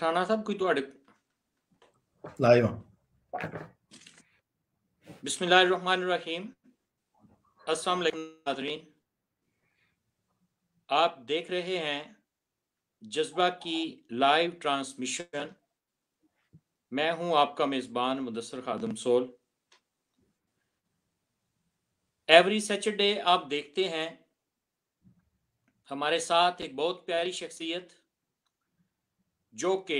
ਖਾਣਾ साहब कोई ਤੁਹਾਡੇ ਲਾਇਓ बिस्मिल्लाह रहीम अस्सलाम नाजरीन आप देख रहे हैं जज्बा की लाइव ट्रांसमिशन मैं हूं आपका मेज़बान मुदसर खादम सोल एवरी सैटरडे आप देखते हैं हमारे साथ एक बहुत प्यारी शख्सियत जो कि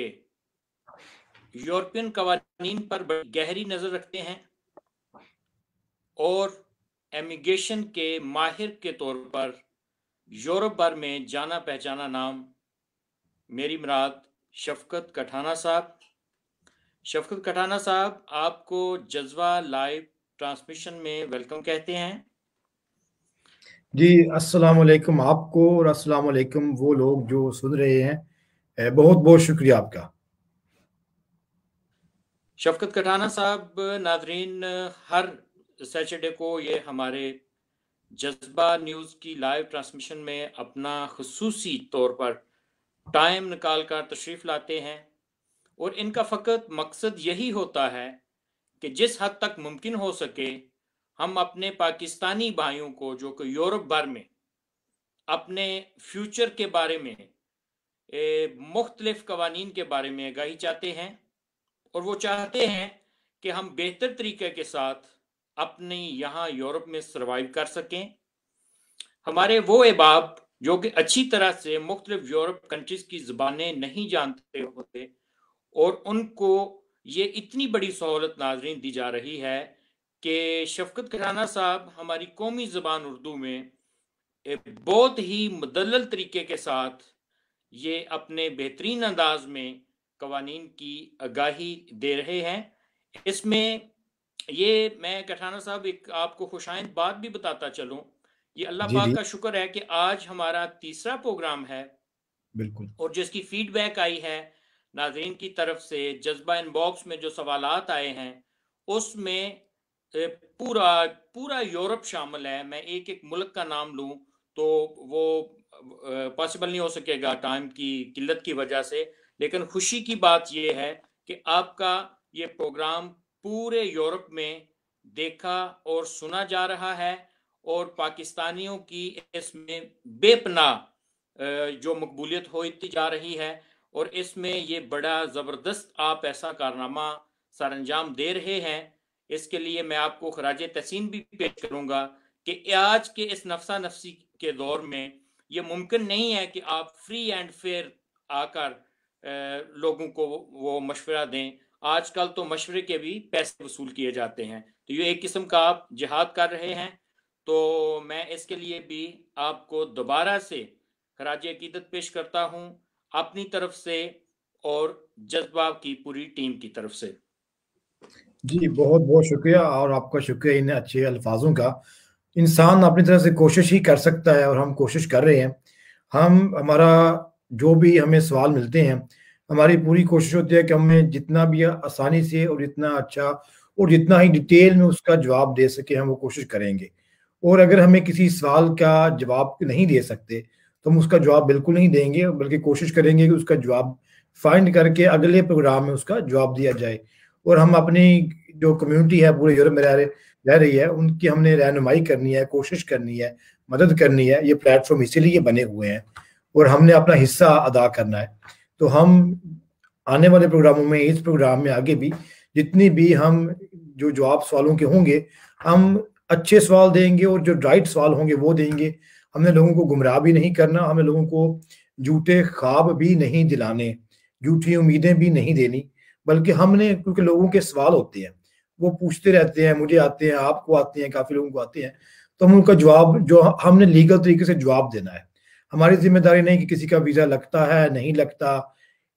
यूरोपियन कवानीन पर गहरी नजर रखते हैं और एमिग्रेशन के माहिर के तौर पर यूरोप भर में जाना पहचाना नाम मेरी मराद शफकत कठाना साहब शफकत कठाना साहब आपको जज्बा लाइव ट्रांसमिशन में वेलकम कहते हैं जी अस्सलाम वालेकुम आपको और अस्सलाम वालेकुम वो लोग जो सुन रहे हैं Eh, बहुत बहुत शुक्रिया आपका शफकत कटाना साहब नाजरीन हर सैटरडे को ये हमारे जज्बा न्यूज़ की लाइव ट्रांसमिशन में अपना खसूसी तौर पर टाइम निकाल कर तशरीफ़ लाते हैं और इनका फ़कत मकसद यही होता है कि जिस हद तक मुमकिन हो सके हम अपने पाकिस्तानी भाइयों को जो कि यूरोप भर में अपने फ्यूचर के बारे में मुख्तलिफ कवानीन के बारे में आगाही चाहते हैं और वो चाहते हैं कि हम बेहतर तरीके के साथ अपने यहाँ यूरोप में सर्वाइव कर सकें हमारे वो एहबाब जो कि अच्छी तरह से मुख्तलिफ यूरोप कंट्रीज की ज़बानें नहीं जानते होते और उनको ये इतनी बड़ी सहूलत नाजरीन दी जा रही है कि शफकत खराना साहब हमारी कौमी ज़बान उर्दू में बहुत ही मुदल तरीके के साथ ये अपने बेहतरीन अंदाज में कवानीन की आगाही दे रहे हैं इसमें ये मैं कठाना साहब एक आपको खुशाइन बात भी बताता चलूं ये अल्लाह पाक का शुक्र है कि आज हमारा तीसरा प्रोग्राम है बिल्कुल और जिसकी फीडबैक आई है नाजरीन की तरफ से जज्बा इनबॉक्स में जो सवाल आए हैं उसमें पूरा पूरा यूरोप शामिल है मैं एक एक मुल्क का नाम लूं तो वो पॉसिबल नहीं हो सकेगा टाइम की किल्लत की वजह से लेकिन खुशी की बात यह है कि आपका ये प्रोग्राम पूरे यूरोप में देखा और सुना जा रहा है और पाकिस्तानियों की इसमें बेपना जो मकबूलियत होती जा रही है और इसमें ये बड़ा ज़बरदस्त आप ऐसा कारनामा सर अंजाम दे रहे हैं इसके लिए मैं आपको खराज तहसीन भी पेश करूँगा कि आज के इस नफसा नफसी के दौर में ये मुमकिन नहीं है कि आप फ्री एंड फेयर आकर लोगों को वो मशवरा दें आजकल तो मशवरे के भी पैसे वसूल किए जाते हैं तो ये एक किस्म का आप जिहाद कर रहे हैं तो मैं इसके लिए भी आपको दोबारा से खराज अकीदत पेश करता हूँ अपनी तरफ से और जज्बा की पूरी टीम की तरफ से जी बहुत बहुत शुक्रिया और आपका शुक्रिया इन अच्छे अल्फाजों का इंसान अपनी तरह से कोशिश ही कर सकता है और हम कोशिश कर रहे हैं हम हमारा जो भी हमें सवाल मिलते हैं हमारी पूरी कोशिश होती है कि हमें जितना भी आसानी से और जितना अच्छा और जितना ही डिटेल में उसका जवाब दे सके हम वो कोशिश करेंगे और अगर हमें किसी सवाल का जवाब नहीं दे सकते तो हम उसका जवाब बिल्कुल नहीं देंगे बल्कि कोशिश करेंगे कि उसका जवाब फाइंड करके अगले प्रोग्राम में उसका जवाब दिया जाए और हम अपनी जो कम्युनिटी है पूरे यूरोप में रह रहे रह रही है उनकी हमने रहनुमाई करनी है कोशिश करनी है मदद करनी है ये प्लेटफॉर्म इसीलिए बने हुए हैं और हमने अपना हिस्सा अदा करना है तो हम आने वाले प्रोग्रामों में इस प्रोग्राम में आगे भी जितनी भी हम जो जवाब सवालों के होंगे हम अच्छे सवाल देंगे और जो राइट सवाल होंगे वो देंगे हमने लोगों को गुमराह भी नहीं करना हमें लोगों को झूठे ख्वाब भी नहीं दिलाने झूठी उम्मीदें भी नहीं देनी बल्कि हमने क्योंकि लोगों के सवाल होते हैं वो पूछते रहते हैं मुझे आते हैं आपको आते हैं काफी लोगों को आते हैं तो हम उनका जवाब जो हमने लीगल तरीके से जवाब देना है हमारी जिम्मेदारी नहीं कि किसी का वीजा लगता है नहीं लगता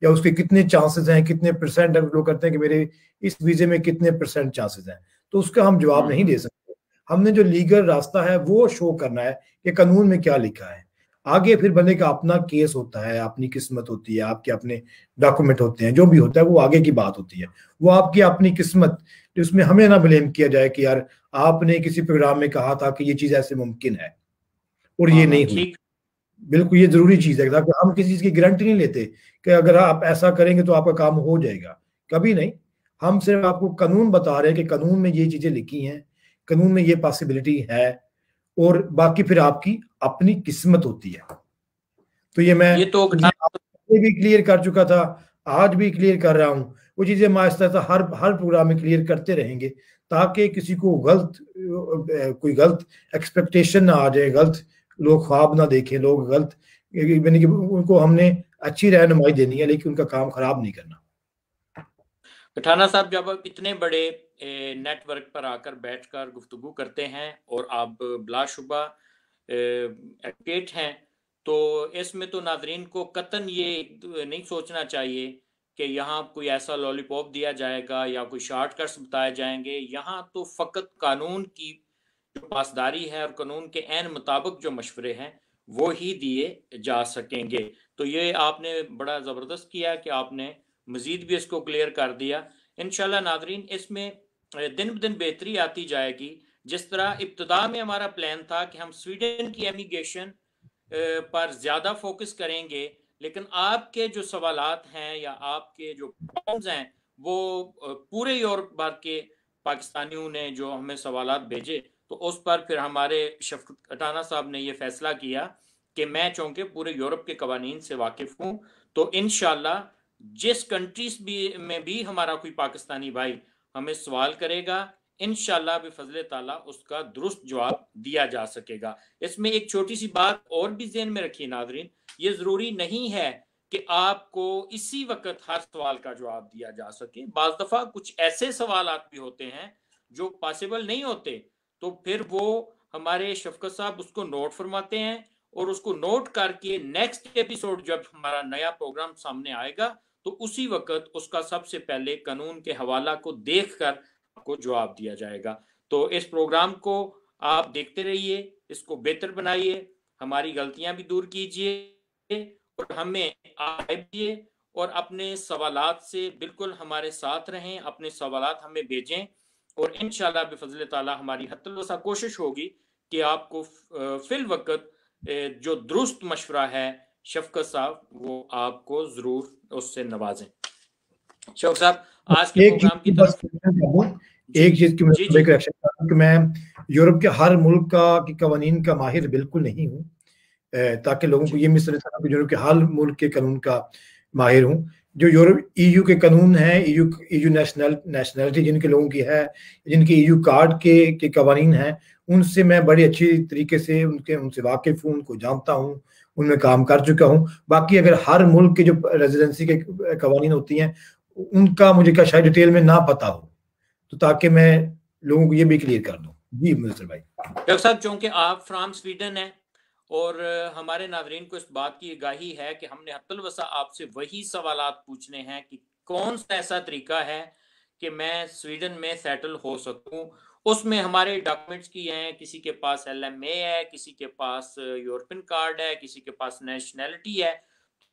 या उसके कितने चांसेस हैं कितने परसेंट लोग करते हैं कि मेरे इस वीजे में कितने परसेंट चांसेस हैं तो उसका हम जवाब नहीं हम्म। दे सकते हमने जो लीगल रास्ता है वो शो करना है कि कानून में क्या लिखा है आगे फिर भले का अपना केस होता है अपनी किस्मत होती है आपके अपने डॉक्यूमेंट होते हैं जो भी होता है वो आगे की बात होती है वो आपकी अपनी किस्मत उसमें हमें ना ब्लेम किया जाए कि यार आपने किसी प्रोग्राम में कहा था कि ये चीज ऐसे मुमकिन है और ये हाँ, नहीं हाँ, हुई बिल्कुल ये जरूरी चीज है ताकि हम किसी चीज की गारंटी नहीं लेते कि अगर आप ऐसा करेंगे तो आपका काम हो जाएगा कभी नहीं हम सिर्फ आपको कानून बता रहे हैं कि कानून में ये चीजें लिखी हैं कानून में ये पॉसिबिलिटी है और बाकी फिर आपकी अपनी किस्मत होती है तो ये मैं ये तो भी क्लियर कर चुका था आज भी क्लियर कर रहा हूँ वो चीज़ें मास्ता हर हर प्रोग्राम में क्लियर करते रहेंगे ताकि किसी को गलत कोई गलत एक्सपेक्टेशन ना आ जाए गलत लोग ख्वाब ना देखें लोग गलत यानी कि उनको हमने अच्छी रहनुमाई देनी है लेकिन उनका काम खराब नहीं करना पठाना साहब जब आप इतने बड़े नेटवर्क पर आकर बैठकर गुफ्तगु करते हैं और आप बिलाशुबा एडवोकेट हैं तो इसमें तो नाजरीन को कतन ये नहीं सोचना चाहिए कि यहाँ कोई ऐसा लॉलीपॉप दिया जाएगा या कोई शॉर्टकट्स बताए जाएंगे यहाँ तो फ़कत कानून की जो पासदारी है और कानून के एन मुताबिक जो मशवरे हैं वो ही दिए जा सकेंगे तो ये आपने बड़ा ज़बरदस्त किया कि आपने मज़ीद भी इसको क्लियर कर दिया इन नादरीन इसमें दिन ब दिन बेहतरी आती जाएगी जिस तरह इब्तदा में हमारा प्लान था कि हम स्वीडन की एमिग्रेशन पर ज़्यादा फोकस करेंगे लेकिन आपके जो सवाल हैं या आपके जो प्रॉब्लम हैं वो पूरे यूरोप भर के पाकिस्तानियों ने जो हमें सवाल भेजे तो उस पर फिर हमारे शफकत अटाना साहब ने ये फैसला किया कि मैं चूँकि पूरे यूरोप के कवानीन से वाकिफ़ हूँ तो इन जिस कंट्रीज भी में भी हमारा कोई पाकिस्तानी भाई हमें सवाल करेगा इन फजल ताला उसका दुरुस्त जवाब दिया जा सकेगा इसमें एक छोटी सी बात और भी जेन में रखिए नाजरीन ये जरूरी नहीं है कि आपको इसी वक्त हर सवाल का जवाब दिया जा सके बज दफा कुछ ऐसे सवाल भी होते हैं जो पॉसिबल नहीं होते तो फिर वो हमारे शफकत साहब उसको नोट फरमाते हैं और उसको नोट करके नेक्स्ट एपिसोड जब हमारा नया प्रोग्राम सामने आएगा तो उसी वक्त उसका सबसे पहले कानून के हवाला को देख कर आपको जवाब दिया जाएगा तो इस प्रोग्राम को आप देखते रहिए इसको बेहतर बनाइए हमारी गलतियां भी दूर कीजिए और हमें आइए और अपने सवालात से बिल्कुल हमारे साथ रहें अपने सवालात हमें भेजें और इन बफजल ताला हमारी हतलसा कोशिश होगी कि आपको फिल वक्त जो दुरुस्त मशवरा है शफकत साहब वो आपको जरूर उससे नवाजें शफकत साहब आज के प्रोग्राम की तरफ एक चीज की मैं कि मैं यूरोप के हर मुल्क का की कवानीन का माहिर बिल्कुल नहीं हूँ ताकि लोगों को ये मिस कि यूरोप के हर मुल्क के कानून का माहिर हूँ जो यूरोप ईयू e के कानून है ईयू ईयू नेशनल नेशनलिटी जिनके लोगों की है जिनके ईयू e कार्ड के के कवानीन हैं उनसे मैं बड़ी अच्छी तरीके से उनके उनसे वाकिफ़ हूँ उनको जानता हूँ उनमें काम कर चुका हूँ बाकी अगर हर मुल्क के जो रेजिडेंसी के कवानीन होती हैं उनका मुझे क्या शायद डिटेल में ना पता हो तो ताकि मैं लोगों को ये भी क्लियर कर दूँ जी मिनिस्टर भाई डॉक्टर साहब चूंकि आप फ्राम स्वीडन है और हमारे नावरीन को इस बात की आगाही है कि हमने हतलवसा आपसे वही सवाल पूछने हैं कि कौन सा ऐसा तरीका है कि मैं स्वीडन में सेटल हो सकूं उसमें हमारे डॉक्यूमेंट्स की हैं किसी के पास एल है किसी के पास यूरोपियन कार्ड है किसी के पास नेशनैलिटी है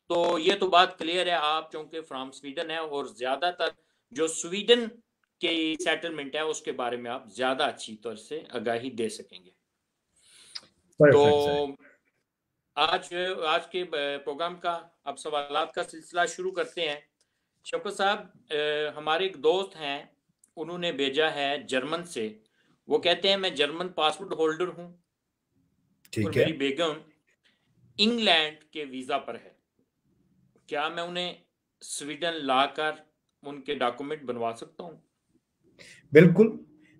तो ये तो बात क्लियर है आप चूंकि फ्रॉम स्वीडन है और ज्यादातर जो स्वीडन के सेटलमेंट है उसके बारे में आप ज्यादा अच्छी तरह से आगाही दे सकेंगे तो आज आज के प्रोग्राम का अब सवाल का सिलसिला शुरू करते हैं शौकत साहब हमारे एक दोस्त हैं उन्होंने भेजा है जर्मन से वो कहते हैं मैं जर्मन पासपोर्ट होल्डर हूं ठीक है बेगम इंग्लैंड के वीजा पर है क्या मैं उन्हें स्वीडन लाकर उनके डॉक्यूमेंट बनवा सकता हूँ बिल्कुल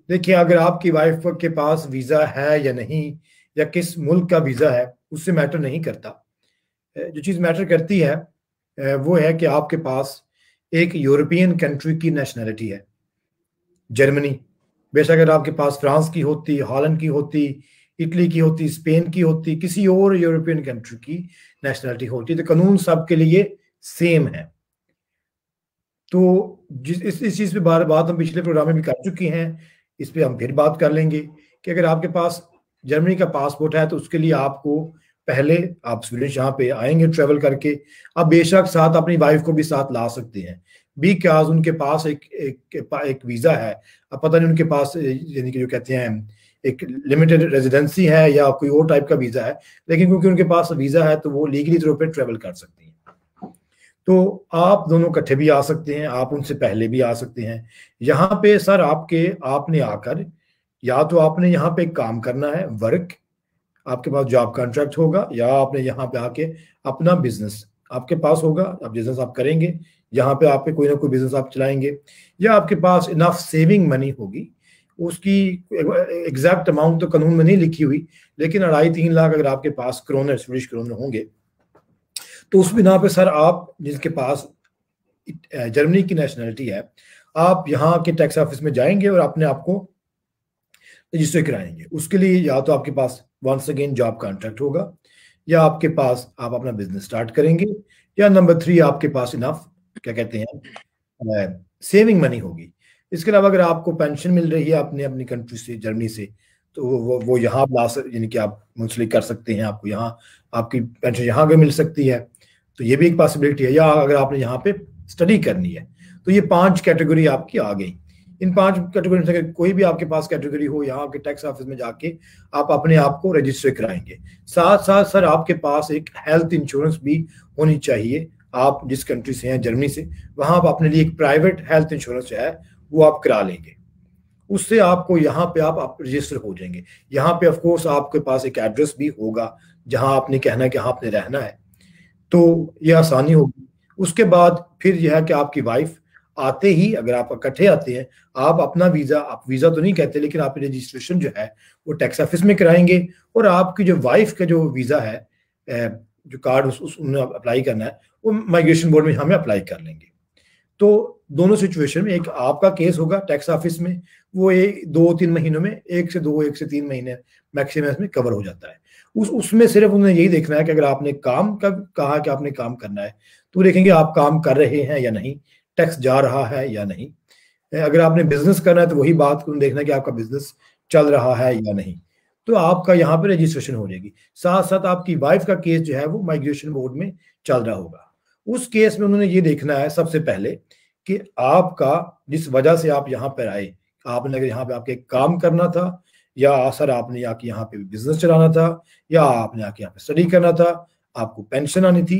देखिए अगर आपकी वाइफ के पास वीजा है या नहीं या किस मुल्क का वीजा है उससे मैटर नहीं करता जो चीज मैटर करती है वो है कि आपके पास एक यूरोपियन कंट्री की नेशनैलिटी है जर्मनी बेशक अगर आपके पास फ्रांस की होती हॉलैंड की होती इटली की होती स्पेन की होती किसी और यूरोपियन कंट्री की नेशनैलिटी होती तो कानून सबके लिए सेम है तो जिस इस इस चीज़ पे बार बात हम पिछले प्रोग्राम में भी कर चुके हैं इस पर हम फिर बात कर लेंगे कि अगर आपके पास जर्मनी का पासपोर्ट है तो उसके लिए आपको पहले आप स्वीडिश यहाँ पे आएंगे ट्रेवल करके आप बेशक साथ अपनी वाइफ को भी साथ ला सकते हैं बी क्लास उनके पास एक एक एक वीज़ा है अब पता नहीं उनके पास यानी कि जो कहते हैं एक लिमिटेड रेजिडेंसी है या कोई और टाइप का वीज़ा है लेकिन क्योंकि उनके पास वीज़ा है तो वो लीगली तौर पर ट्रेवल कर सकती हैं तो आप दोनों इकट्ठे भी आ सकते हैं आप उनसे पहले भी आ सकते हैं यहाँ पे सर आपके आपने आकर या तो आपने यहाँ पे काम करना है वर्क आपके पास जॉब कॉन्ट्रैक्ट होगा या आपने यहाँ पे आके अपना बिजनेस आपके पास होगा आप बिजनेस आप करेंगे यहाँ पे आपके कोई ना कोई बिजनेस आप चलाएंगे या आपके पास इनफ सेविंग मनी होगी उसकी एग्जैक्ट अमाउंट तो कानून में नहीं लिखी हुई लेकिन अढ़ाई तीन लाख अगर आपके पास क्रोनर स्वीडिश क्रोनर होंगे तो उस बिना पे सर आप जिसके पास जर्मनी की नेशनैलिटी है आप यहाँ के टैक्स ऑफिस में जाएंगे और अपने आपको रजिस्टर कराएंगे उसके लिए या तो आपके पास वंस अगेन जॉब कॉन्ट्रैक्ट होगा या आपके पास आप अपना बिजनेस स्टार्ट करेंगे या नंबर थ्री आपके पास इनफ क्या कहते हैं सेविंग मनी होगी इसके अलावा अगर आपको पेंशन मिल रही है आपने अपनी कंट्री से जर्मनी से तो वो वो, यहाँ ला यानी कि आप मुंसलिक कर सकते हैं आपको यहाँ आपकी पेंशन यहाँ भी मिल सकती है तो ये भी एक पॉसिबिलिटी है या अगर आपने यहाँ पे स्टडी करनी है तो ये पांच कैटेगरी आपकी आ गई इन पांच कैटेगरी में अगर कोई भी आपके पास कैटेगरी हो यहाँ आपके टैक्स ऑफिस में जाके आप अपने आप को रजिस्टर कराएंगे साथ साथ सर आपके पास एक हेल्थ इंश्योरेंस भी होनी चाहिए आप जिस कंट्री से हैं जर्मनी से वहाँ आप अपने लिए एक प्राइवेट हेल्थ इंश्योरेंस जो है वो आप करा लेंगे उससे आपको यहाँ पे आप, आप रजिस्टर हो जाएंगे यहाँ पे ऑफकोर्स आपके पास एक एड्रेस भी होगा जहाँ आपने कहना है कि हाँ, आपने रहना है तो ये आसानी होगी उसके बाद फिर यह है कि आपकी वाइफ आते ही अगर आप इकट्ठे आते हैं आप अपना वीज़ा आप वीज़ा तो नहीं कहते लेकिन आप रजिस्ट्रेशन जो है वो टैक्स ऑफिस में कराएंगे और आपकी जो वाइफ का जो वीज़ा है जो कार्ड उस, उस उन्हें अप्लाई करना है वो माइग्रेशन बोर्ड में हमें अप्लाई कर लेंगे तो दोनों सिचुएशन में एक आपका केस होगा टैक्स ऑफिस में वो एक दो तीन महीनों में एक से दो एक से तीन महीने मैक्सिमम में कवर हो जाता है उस उसमें सिर्फ उन्हें यही देखना है कि अगर आपने काम का कहा कि आपने काम करना है तो देखेंगे आप काम कर रहे हैं या नहीं टैक्स जा रहा है या नहीं अगर आपने बिजनेस करना है तो वही बात देखना है कि आपका बिजनेस चल रहा है या नहीं तो आपका यहाँ पर रजिस्ट्रेशन हो जाएगी साथ साथ आपकी वाइफ का केस जो है वो माइग्रेशन बोर्ड में चल रहा होगा उस केस में उन्होंने ये देखना है सबसे पहले कि आपका जिस वजह से आप यहाँ पर आए आपने अगर यहाँ पे आपके काम करना था या सर आपने आके यहाँ पे बिजनेस चलाना था या आपने आके यहाँ पे स्टडी करना था आपको पेंशन आनी थी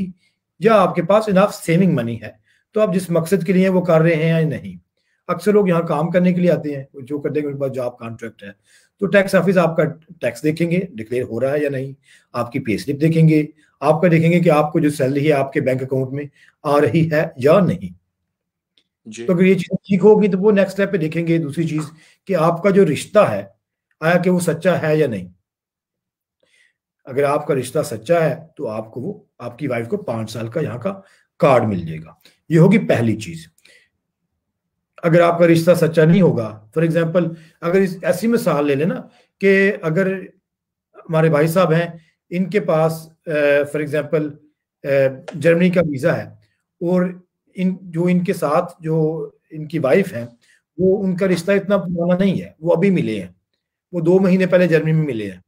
या आपके पास इनाफ सेविंग मनी है तो आप जिस मकसद के लिए वो कर रहे हैं या नहीं अक्सर लोग यहाँ काम करने के लिए आते हैं जो करते हैं उनके पास जॉब कॉन्ट्रैक्ट है तो टैक्स ऑफिस आपका टैक्स देखेंगे डिक्लेयर हो रहा है या नहीं आपकी पे स्लिप देखेंगे आपका देखेंगे कि आपको जो सैलरी है आपके बैंक अकाउंट में आ रही है या नहीं तो अगर ये चीज ठीक होगी तो वो नेक्स्ट स्टेप पे देखेंगे दूसरी चीज कि आपका जो रिश्ता है आया कि वो सच्चा है या नहीं अगर आपका रिश्ता सच्चा है तो आपको वो आपकी वाइफ को पांच साल का यहाँ का कार्ड मिल जाएगा ये होगी पहली चीज अगर आपका रिश्ता सच्चा नहीं होगा फॉर एग्जाम्पल अगर इस ऐसी मिसाल ले लेना कि अगर हमारे भाई साहब हैं इनके पास फॉर एग्जांपल जर्मनी का वीज़ा है और इन जो इनके साथ जो इनकी वाइफ है वो उनका रिश्ता इतना पुराना नहीं है वो अभी मिले हैं वो दो महीने पहले जर्मनी में मिले हैं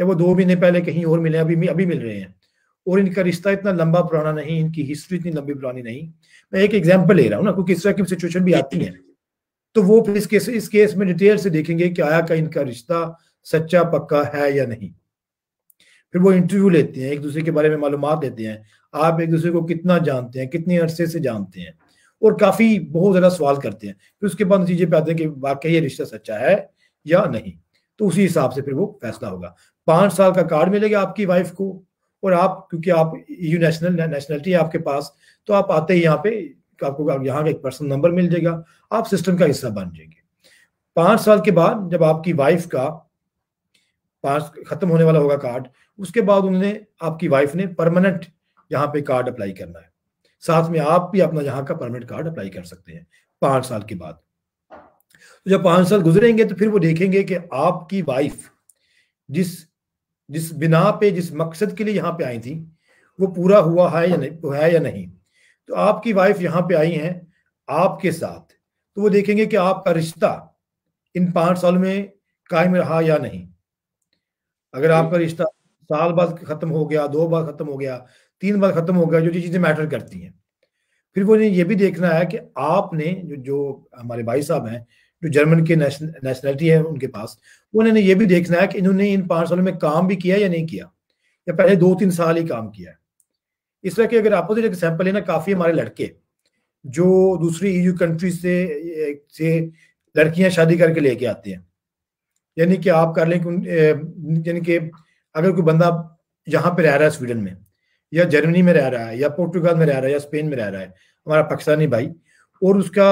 या वो दो महीने पहले कहीं और मिले अभी अभी मिल रहे हैं और इनका रिश्ता इतना लंबा पुराना नहीं इनकी हिस्ट्री इतनी लंबी पुरानी नहीं मैं एक एग्जाम्पल ले रहा हूँ ना क्योंकि इस तरह की सिचुएशन भी आती है तो वो फिर इस केस इस केस में डिटेल से देखेंगे कि आया का इनका रिश्ता सच्चा पक्का है या नहीं फिर वो इंटरव्यू लेते हैं एक दूसरे के बारे में मालूम देते हैं आप एक दूसरे को कितना जानते हैं कितने अरसे से जानते हैं और काफ़ी बहुत ज़्यादा सवाल करते हैं फिर उसके बाद नतीजे पे आते हैं कि वाकई ये रिश्ता सच्चा है या नहीं तो उसी हिसाब से फिर वो फैसला होगा पांच साल का कार्ड मिलेगा आपकी वाइफ को और आप क्योंकि आप यू नेशनल नेशनलिटी है आपके पास तो आप आते ही यहाँ पे आपको यहाँ का एक पर्सनल नंबर मिल जाएगा आप सिस्टम का हिस्सा बन जाएंगे पांच साल के बाद जब आपकी वाइफ का पास खत्म होने वाला होगा कार्ड उसके बाद उन्होंने आपकी वाइफ ने परमानेंट यहाँ पे कार्ड अप्लाई करना है साथ में आप भी अपना यहाँ का परमानेंट कार्ड अप्लाई कर सकते हैं पांच साल के बाद तो जब पांच साल गुजरेंगे तो फिर वो देखेंगे कि आपकी वाइफ जिस जिस बिना पे जिस मकसद के लिए यहाँ पे आई थी वो पूरा हुआ है या नहीं है या नहीं तो आपकी वाइफ यहाँ पे आई है आपके साथ तो वो देखेंगे कि आपका रिश्ता इन पांच साल में कायम रहा या नहीं अगर आपका रिश्ता साल बाद खत्म हो गया दो बार खत्म हो गया तीन बार खत्म हो गया जो चीजें मैटर करती हैं फिर वो ये भी देखना है कि आपने जो जो हमारे भाई साहब हैं जो जर्मन के नेशनलिटी है उनके पास उन्होंने ये भी देखना है कि इन्होंने इन पाँच सालों में काम भी किया या नहीं किया या पहले दो तीन साल ही काम किया है इस तरह के अगर अपोजिट एग्जाम्पल लेना काफ़ी हमारे लड़के जो दूसरी ईयू कंट्री से से लड़कियां शादी करके लेके आते हैं यानी कि आप कर लें यानी कि अगर कोई बंदा यहाँ पे रह रहा है स्वीडन में या जर्मनी में रह रहा है या पोर्टुगाल में रह रहा है या स्पेन में रह रहा है हमारा पाकिस्तानी भाई और उसका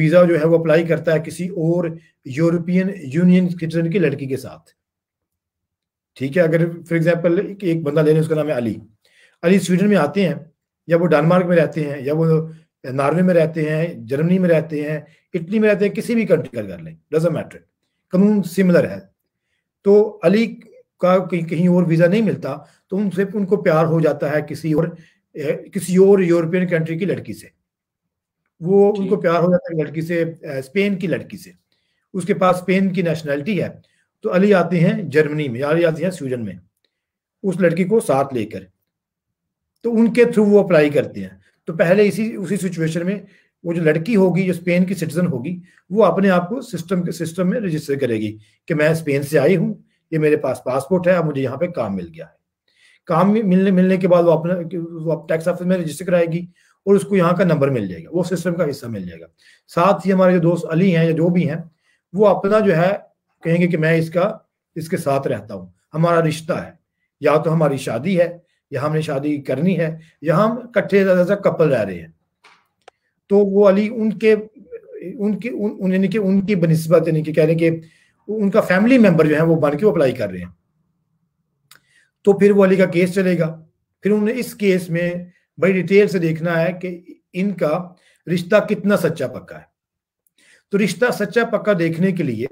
वीज़ा जो है वो अप्लाई करता है किसी और यूरोपियन यूनियन सिटीजन की लड़की के साथ ठीक है अगर फॉर एग्जाम्पल एक बंदा ले लें उसका नाम है अली अली स्वीडन में आते हैं या वो डेनमार्क में रहते हैं या वो नॉर्वे में रहते हैं जर्मनी में रहते हैं इटली में रहते हैं किसी भी कंट्री का कर लें डजेंट मैटर कानून सिमिलर है तो अली का कहीं कहीं और वीजा नहीं मिलता तो उनसे उनको प्यार हो जाता है किसी और किसी और यूरोपियन कंट्री की लड़की से वो उनको प्यार हो जाता है लड़की से स्पेन की लड़की से उसके पास स्पेन की नेशनैलिटी है तो अली आते हैं जर्मनी में अली आते हैं स्वीडन में उस लड़की को साथ लेकर तो उनके थ्रू वो अप्लाई करते हैं तो पहले इसी उसी सिचुएशन में वो जो लड़की होगी जो स्पेन की सिटीजन होगी वो अपने आप को सिस्टम के सिस्टम में रजिस्टर करेगी कि मैं स्पेन से आई हूँ ये मेरे पास पासपोर्ट है अब मुझे यहाँ पे काम मिल गया है काम मिलने मिलने के बाद वो अपने वो टैक्स ऑफिस में रजिस्टर कराएगी और उसको यहाँ का नंबर मिल जाएगा वो सिस्टम का हिस्सा मिल जाएगा साथ ही हमारे जो दोस्त अली हैं या जो भी हैं वो अपना जो है कहेंगे कि मैं इसका इसके साथ रहता हूँ हमारा रिश्ता है या तो हमारी शादी है या हमने शादी करनी है या हम इकट्ठे कपल रह रहे हैं तो वो अली उनके उनके उन उन, कि उनकी बनस्बत यानी कि कह रहे हैं कि उनका फैमिली मेंबर जो है वो बन के अप्लाई कर रहे हैं तो फिर वो अली का केस चलेगा फिर उन्हें इस केस में बड़ी डिटेल से देखना है कि इनका रिश्ता कितना सच्चा पक्का है तो रिश्ता सच्चा पक्का देखने के लिए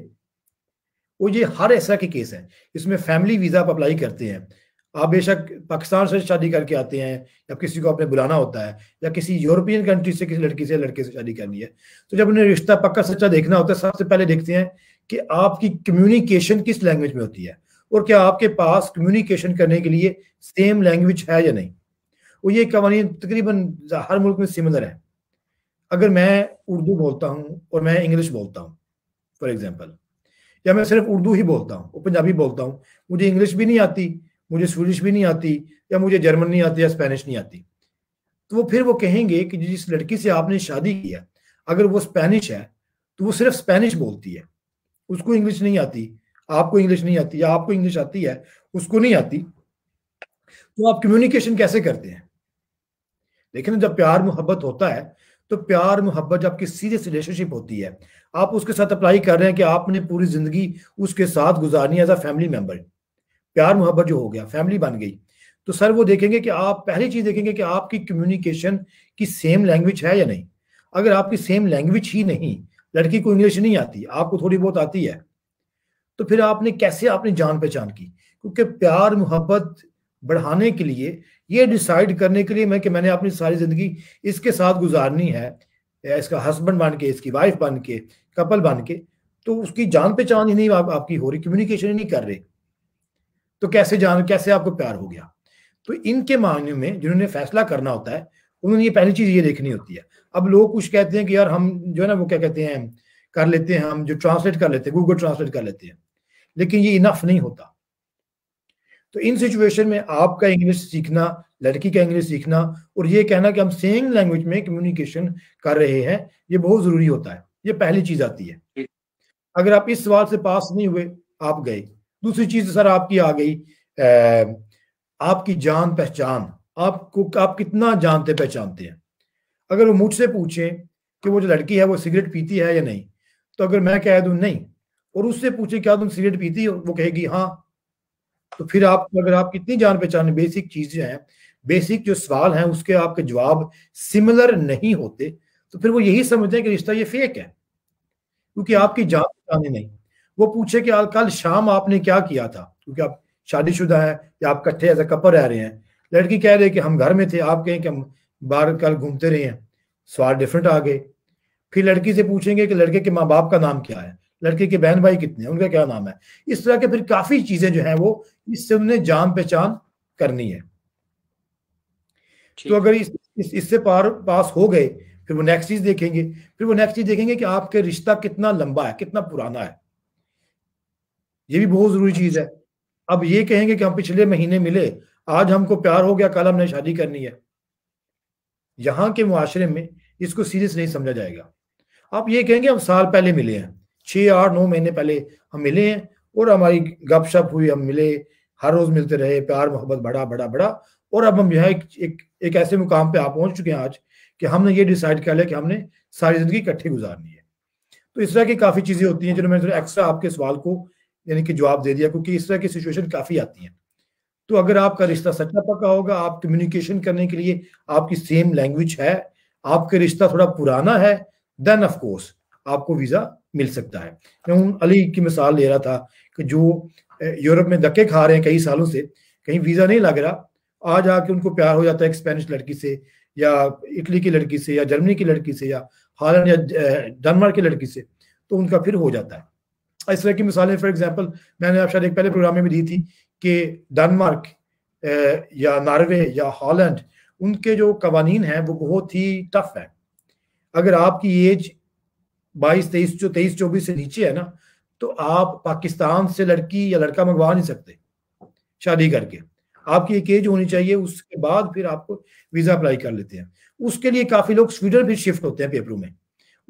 वो ये हर ऐसा के केस है इसमें फैमिली वीज़ा आप अप्लाई करते हैं आप बेशक पाकिस्तान से शादी करके आते हैं या किसी को आपने बुलाना होता है या किसी यूरोपियन कंट्री से किसी लड़की से लड़के से शादी करनी है तो जब उन्हें रिश्ता पक्का सच्चा देखना होता है सबसे पहले देखते हैं कि आपकी कम्युनिकेशन किस लैंग्वेज में होती है और क्या आपके पास कम्युनिकेशन करने के लिए सेम लैंग्वेज है या नहीं और ये कवानी तकरीबन हर मुल्क में सिमिलर है अगर मैं उर्दू बोलता हूँ और मैं इंग्लिश बोलता हूँ फॉर एग्जाम्पल या मैं सिर्फ उर्दू ही बोलता हूँ और पंजाबी बोलता हूँ मुझे इंग्लिश भी नहीं आती मुझे स्वीडिश भी नहीं आती या मुझे जर्मन नहीं आती या स्पेनिश नहीं आती तो वो फिर वो कहेंगे कि जिस लड़की से आपने शादी किया अगर वो स्पेनिश है तो वो सिर्फ स्पेनिश बोलती है उसको इंग्लिश नहीं आती आपको इंग्लिश नहीं आती या आपको इंग्लिश आती है उसको नहीं आती तो आप कम्युनिकेशन कैसे करते हैं लेकिन जब प्यार मोहब्बत होता है तो प्यार मोहब्बत जब आपकी सीरियस रिलेशनशिप होती है आप उसके साथ अप्लाई कर रहे हैं कि आपने पूरी जिंदगी उसके साथ गुजारनी एज अ फैमिली मेंबर प्यार मोहब्बत जो हो गया फैमिली बन गई तो सर वो देखेंगे कि आप पहली चीज देखेंगे कि आपकी कम्युनिकेशन की सेम लैंग्वेज है या नहीं अगर आपकी सेम लैंग्वेज ही नहीं लड़की को इंग्लिश नहीं आती आपको थोड़ी बहुत आती है तो फिर आपने कैसे आपने जान पहचान की क्योंकि प्यार मोहब्बत बढ़ाने के लिए ये डिसाइड करने के लिए मैं कि मैंने अपनी सारी जिंदगी इसके साथ गुजारनी है इसका हस्बैंड बन के इसकी वाइफ बन के कपल बन के तो उसकी जान पहचान ही नहीं आप, आपकी हो रही कम्युनिकेशन ही नहीं कर रहे तो कैसे जान कैसे आपको प्यार हो गया तो इनके मामले में जिन्होंने फैसला करना होता है उन्होंने ये पहली चीज ये देखनी होती है अब लोग कुछ कहते हैं कि यार हम जो है ना वो क्या कहते हैं कर लेते हैं हम जो ट्रांसलेट कर लेते हैं गूगल ट्रांसलेट कर लेते हैं लेकिन ये इनफ नहीं होता तो इन सिचुएशन में आपका इंग्लिश सीखना लड़की का इंग्लिश सीखना और ये कहना कि हम सेम लैंग्वेज में कम्युनिकेशन कर रहे हैं ये बहुत जरूरी होता है ये पहली चीज आती है अगर आप इस सवाल से पास नहीं हुए आप गए दूसरी चीज तो सर आपकी आ गई आपकी जान पहचान आपको आप कितना जानते पहचानते हैं अगर वो मुझसे पूछे कि वो जो लड़की है वो सिगरेट पीती है या नहीं तो अगर मैं कह दू नहीं और उससे पूछे क्या तुम सिगरेट पीती हो वो कहेगी हाँ तो फिर आप अगर आप कितनी जान पहचान बेसिक चीजें हैं बेसिक जो सवाल हैं उसके आपके जवाब सिमिलर नहीं होते तो फिर वो यही समझते हैं कि रिश्ता ये फेक है क्योंकि आपकी जान पहचान नहीं वो पूछे कि कल शाम आपने क्या किया था क्योंकि आप शादीशुदा हैं या आप कट्ठे एज कपर कपल रह रहे हैं लड़की कह रही है कि हम घर में थे आप कहें कि हम बाहर कल घूमते रहे हैं सवाल डिफरेंट आ गए फिर लड़की से पूछेंगे कि लड़के के माँ बाप का नाम क्या है लड़के के बहन भाई कितने हैं उनका क्या नाम है इस तरह के फिर काफी चीजें जो है वो इससे उन्हें जान पहचान करनी है तो अगर इस इससे इस पार पास हो गए फिर वो नेक्स्ट चीज देखेंगे फिर वो नेक्स्ट चीज देखेंगे कि आपके रिश्ता कितना लंबा है कितना पुराना है ये भी बहुत जरूरी चीज है अब ये कहेंगे कि हम पिछले महीने मिले आज हमको प्यार हो गया कल हमने शादी करनी है यहाँ के मुआरे में इसको सीरियस नहीं समझा जाएगा आप ये कहेंगे हम साल पहले मिले हैं छह आठ नौ महीने पहले हम मिले हैं और हमारी गपशप हुई हम मिले हर रोज मिलते रहे प्यार मोहब्बत बड़ा बड़ा बड़ा और अब हम यह एक, एक एक ऐसे मुकाम पे आप पहुंच चुके हैं आज कि हमने ये डिसाइड कर लिया कि हमने सारी जिंदगी इकट्ठी गुजारनी है तो इस तरह की काफी चीजें होती हैं जिन्होंने एक्स्ट्रा आपके सवाल को यानी कि जवाब दे दिया क्योंकि इस तरह की सिचुएशन काफ़ी आती है तो अगर आपका रिश्ता सच्चा पक्का होगा आप कम्युनिकेशन करने के लिए आपकी सेम लैंग्वेज है आपका रिश्ता थोड़ा पुराना है देन ऑफ कोर्स आपको वीज़ा मिल सकता है मैं उन अली की मिसाल ले रहा था कि जो यूरोप में धक्के खा रहे हैं कई सालों से कहीं वीज़ा नहीं लग रहा आज आके उनको प्यार हो जाता है एक स्पेनिश लड़की से या इटली की लड़की से या जर्मनी की लड़की से या हॉलैंड या डेनमार्क की लड़की से तो उनका फिर हो जाता है इस तरह की मिसालें फॉर एग्जाम्पल मैंने आप शायद एक पहले प्रोग्राम में भी दी थी कि डनमार्क eh, या नार्वे या हॉलैंड उनके जो कवानीन हैं वो बहुत ही टफ हैं अगर आपकी एज बाईस तेईस जो तेईस चौबीस से नीचे है ना तो आप पाकिस्तान से लड़की या लड़का मंगवा नहीं सकते शादी करके आपकी एक एज होनी चाहिए उसके बाद फिर आपको वीज़ा अप्लाई कर लेते हैं उसके लिए काफ़ी लोग स्वीडन भी शिफ्ट होते हैं पेपरों में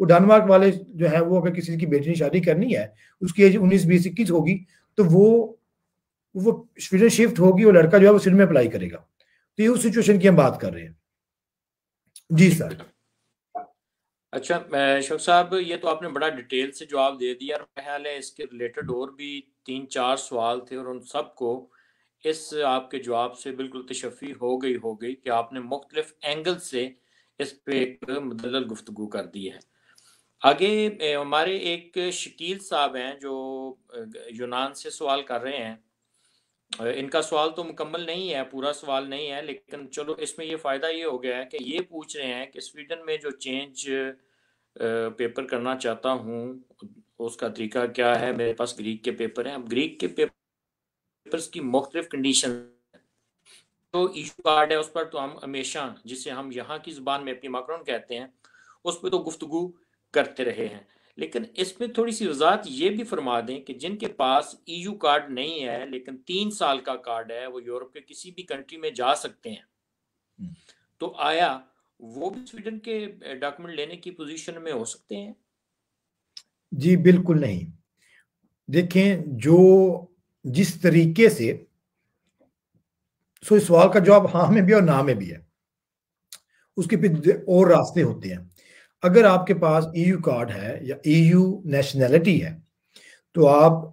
वो डेनमार्क वाले जो है वो अगर किसी की बेटी ने शादी करनी है उसकी एज उन्नीस बीस इक्कीस होगी तो वो वो स्वीडन शिफ्ट होगी और लड़का जो है वो स्वीडन में अप्लाई करेगा तो ये उस सिचुएशन की हम बात कर रहे हैं जी सर अच्छा शव साहब ये तो आपने बड़ा डिटेल से जवाब दे दिया और ख्याल है इसके रिलेटेड और भी तीन चार सवाल थे और उन सबको इस आपके जवाब से बिल्कुल तशफ़ी हो गई हो गई कि आपने मुख्तलिफ एंगल से इस पे एक मतलब कर दी है आगे हमारे एक शकील साहब हैं जो यूनान से सवाल कर रहे हैं इनका सवाल तो मुकम्मल नहीं है पूरा सवाल नहीं है लेकिन चलो इसमें ये फ़ायदा ये हो गया है कि ये पूछ रहे हैं कि स्वीडन में जो चेंज पेपर करना चाहता हूँ उसका तरीका क्या है मेरे पास ग्रीक के पेपर हैं अब ग्रीक के पेपर की मुख्तलिफ कंडीशन तो इशू कार्ड है उस पर तो हम हमेशा जिसे हम यहाँ की ज़ुबान में अपनी माकरन कहते हैं उस पर तो गुफ्तु करते रहे हैं लेकिन इसमें थोड़ी सी वजात ये भी फरमा दें कि जिनके पास ईयू e कार्ड नहीं है लेकिन तीन साल का कार्ड है वो यूरोप के किसी भी कंट्री में जा सकते हैं हम्म। तो आया वो भी स्वीडन के डॉक्यूमेंट लेने की पोजीशन में हो सकते हैं जी बिल्कुल नहीं देखें जो जिस तरीके से सो इस सवाल का जवाब हाँ में भी और ना में भी है उसके फिर और रास्ते होते हैं अगर आपके पास ईयू e कार्ड है या ईयू e नेशनैलिटी है तो आप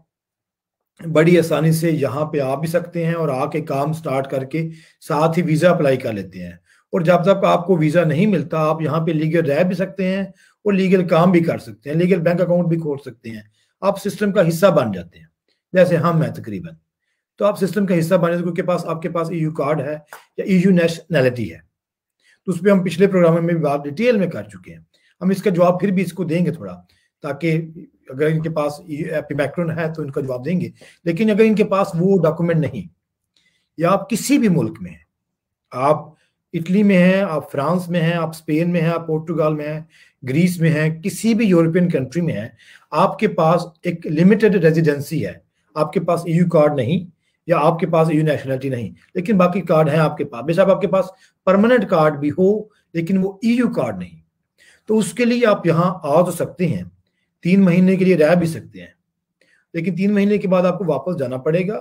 बड़ी आसानी से यहाँ पे आ भी सकते हैं और आके काम स्टार्ट करके साथ ही वीज़ा अप्लाई कर लेते हैं और जब तक आपको वीज़ा नहीं मिलता आप यहाँ पे लीगल रह भी सकते हैं और लीगल काम भी कर सकते हैं लीगल बैंक अकाउंट भी खोल सकते हैं आप सिस्टम का हिस्सा बन जाते हैं जैसे हम हैं तकरीबन तो आप सिस्टम का हिस्सा जाते क्योंकि पास आपके पास ईयू e कार्ड है या ईयू नेशनैलिटी है तो उस पर हम पिछले प्रोग्राम में भी बात डिटेल में कर चुके हैं हम इसका जवाब फिर भी इसको देंगे थोड़ा ताकि अगर इनके पास एपिमैक्रोन है तो इनका जवाब देंगे लेकिन अगर इनके पास वो डॉक्यूमेंट नहीं या आप किसी भी मुल्क में हैं आप इटली में हैं आप फ्रांस में हैं आप स्पेन में हैं आप पोर्टुगाल में हैं ग्रीस में हैं किसी भी यूरोपियन कंट्री में हैं आपके पास एक लिमिटेड रेजिडेंसी है आपके पास ई e कार्ड नहीं या आपके पास ई e नेशनलिटी नहीं लेकिन बाकी कार्ड हैं आपके पास बेशक आपके पास परमानेंट कार्ड भी हो लेकिन वो ई e कार्ड नहीं तो उसके लिए आप यहाँ आ तो सकते हैं तीन महीने के लिए रह भी सकते हैं लेकिन तीन महीने के बाद आपको वापस जाना पड़ेगा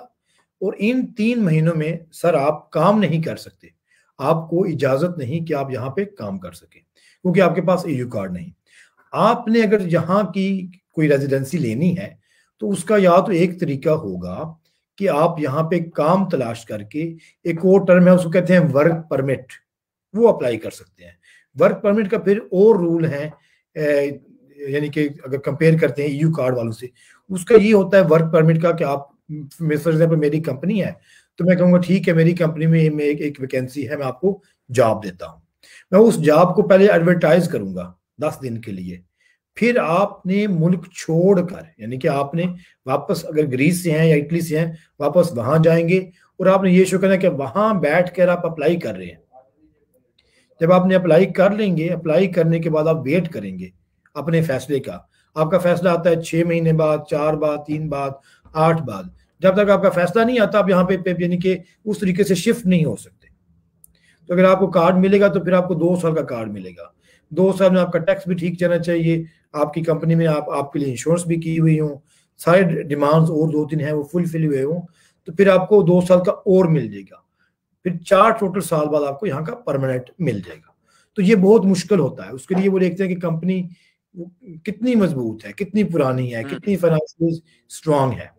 और इन तीन महीनों में सर आप काम नहीं कर सकते आपको इजाजत नहीं कि आप यहाँ पे काम कर सके क्योंकि आपके पास यू कार्ड नहीं आपने अगर यहाँ की कोई रेजिडेंसी लेनी है तो उसका या तो एक तरीका होगा कि आप यहाँ पे काम तलाश करके एक और टर्म है उसको कहते हैं वर्क परमिट वो अप्लाई कर सकते हैं वर्क परमिट का फिर और रूल है यानी कि अगर कंपेयर करते हैं यू e कार्ड वालों से उसका ये होता है वर्क परमिट का कि आप फॉर एग्जाम्पल मेरी कंपनी है तो मैं कहूँगा ठीक है मेरी कंपनी में, में एक, एक वैकेंसी है मैं आपको जॉब देता हूँ मैं उस जॉब को पहले एडवर्टाइज करूंगा दस दिन के लिए फिर आपने मुल्क छोड़कर यानी कि आपने वापस अगर ग्रीस से हैं या इटली से हैं वापस वहां जाएंगे और आपने ये शो करना कि वहां बैठ कर आप अप्लाई कर रहे हैं जब आपने अप्लाई कर लेंगे अप्लाई करने के बाद आप वेट करेंगे अपने फैसले का आपका फैसला आता है छह महीने बाद चार बाद तीन बाद आठ बाद जब तक आपका फैसला नहीं आता आप यहाँ पे यानी कि उस तरीके से शिफ्ट नहीं हो सकते तो अगर आपको कार्ड मिलेगा तो फिर आपको दो साल का कार्ड मिलेगा दो साल में आपका टैक्स भी ठीक जाना चाहिए आपकी कंपनी में आप आपके लिए इंश्योरेंस भी की हुई हो सारे डिमांड्स और दो तीन हैं वो फुलफिल हुए हों तो फिर आपको दो साल का और मिल जाएगा फिर चार टोटल साल बाद आपको यहाँ का परमानेंट मिल जाएगा तो ये बहुत मुश्किल होता है उसके लिए वो देखते हैं कि कंपनी कितनी मजबूत है कितनी पुरानी है हम्म। कितनी फाइनेंशियल स्ट्रांग है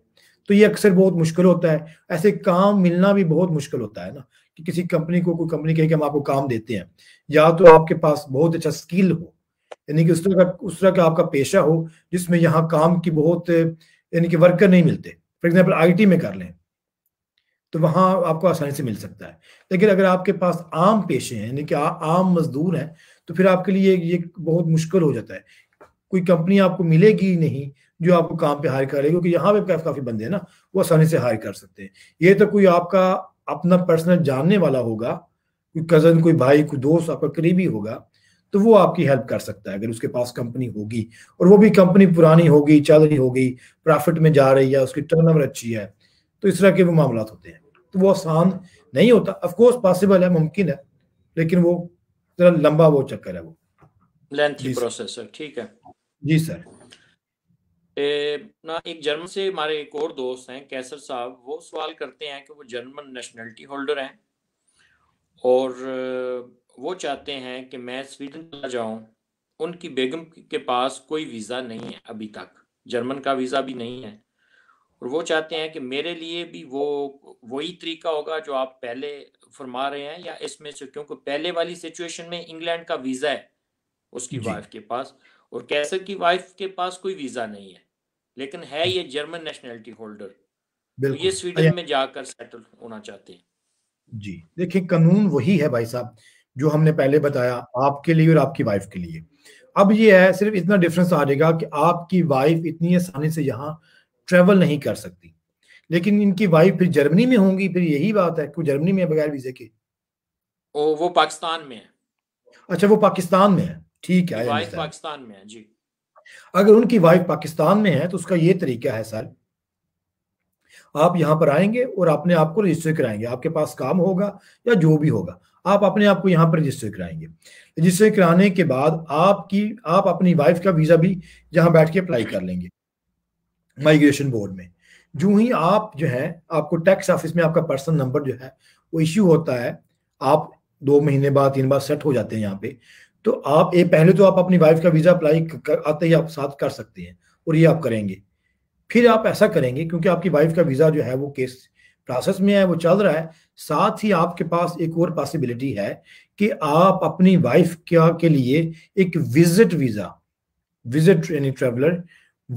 तो ये अक्सर बहुत मुश्किल होता है ऐसे काम मिलना भी बहुत मुश्किल होता है ना कि किसी कंपनी को कोई कंपनी कहे कि हम आपको काम देते हैं या तो आपके पास बहुत अच्छा स्किल हो यानी कि उस तरह का उस तरह का आपका पेशा हो जिसमें यहाँ काम की बहुत यानी कि वर्कर नहीं मिलते फॉर एग्जाम्पल आई में कर लें तो वहाँ आपको आसानी से मिल सकता है लेकिन अगर आपके पास आम पेशे हैं यानी कि आम मजदूर हैं तो फिर आपके लिए ये बहुत मुश्किल हो जाता है कोई कंपनी आपको मिलेगी नहीं जो आपको काम पे हायर करेगी क्योंकि यहाँ पे काफ़ी बंदे हैं ना वो आसानी से हायर कर सकते हैं ये तो कोई आपका अपना पर्सनल जानने वाला होगा कोई कज़न कोई भाई कोई दोस्त आपका करीबी होगा तो वो आपकी हेल्प कर सकता है अगर उसके पास कंपनी होगी और वो भी कंपनी पुरानी होगी चल रही होगी प्रॉफिट में जा रही है उसकी टर्नओवर अच्छी है तो इस तरह के वो मामला होते हैं तो वो आसान नहीं होता अफकोर्स पॉसिबल है मुमकिन है लेकिन वो जरा लंबा वो चक्कर है वो लेंथी प्रोसेस सर ठीक है जी सर ए, ना एक जर्मन से हमारे एक और दोस्त हैं कैसर साहब वो सवाल करते हैं कि वो जर्मन नेशनलिटी होल्डर हैं और वो चाहते हैं कि मैं स्वीडन चला जाऊं उनकी बेगम के पास कोई वीज़ा नहीं है अभी तक जर्मन का वीज़ा भी नहीं है और वो चाहते हैं कि मेरे लिए भी वो वही तरीका होगा जो आप पहले फरमा रहे हैं या इसमें से क्योंकि पहले वाली सिचुएशन में इंग्लैंड का वीज़ा है उसकी वाइफ के पास और कैसर की वाइफ के पास कोई वीज़ा नहीं है लेकिन है ये जर्मन नेशनलिटी होल्डर तो ये स्वीडन में जाकर सेटल होना चाहते हैं जी देखिए कानून वही है भाई साहब जो हमने पहले बताया आपके लिए और आपकी वाइफ के लिए अब ये है सिर्फ इतना डिफरेंस आ जाएगा कि आपकी वाइफ इतनी आसानी से यहाँ ट्रेवल नहीं कर सकती लेकिन इनकी वाइफ फिर जर्मनी में होंगी फिर यही बात है कि जर्मनी में बगैर वीजे के ओ वो पाकिस्तान में है अच्छा वो पाकिस्तान में है ठीक है वाइफ पाकिस्तान में है जी अगर उनकी वाइफ पाकिस्तान में है तो उसका ये तरीका है सर आप यहाँ पर आएंगे और अपने आप को रजिस्टर कराएंगे आपके पास काम होगा या जो भी होगा आप अपने आप को यहाँ पर रजिस्टर कराएंगे रजिस्टर कराने के बाद आपकी आप अपनी वाइफ का वीज़ा भी यहां बैठ के अप्लाई कर लेंगे माइग्रेशन बोर्ड में जो ही आप जो है आपको टैक्स ऑफिस में आपका पर्सनल नंबर जो है वो इश्यू होता है आप दो महीने बाद तीन बार सेट हो जाते हैं यहाँ पे तो आप ये पहले तो आप अपनी वाइफ का वीज़ा अप्लाई कर आते ही आप साथ कर सकते हैं और ये आप करेंगे फिर आप ऐसा करेंगे क्योंकि आपकी वाइफ का वीज़ा जो है वो केस प्रोसेस में है वो चल रहा है साथ ही आपके पास एक और पॉसिबिलिटी है कि आप अपनी वाइफ क्या के लिए एक विजिट वीज़ा विजिट यानी ट्रेवलर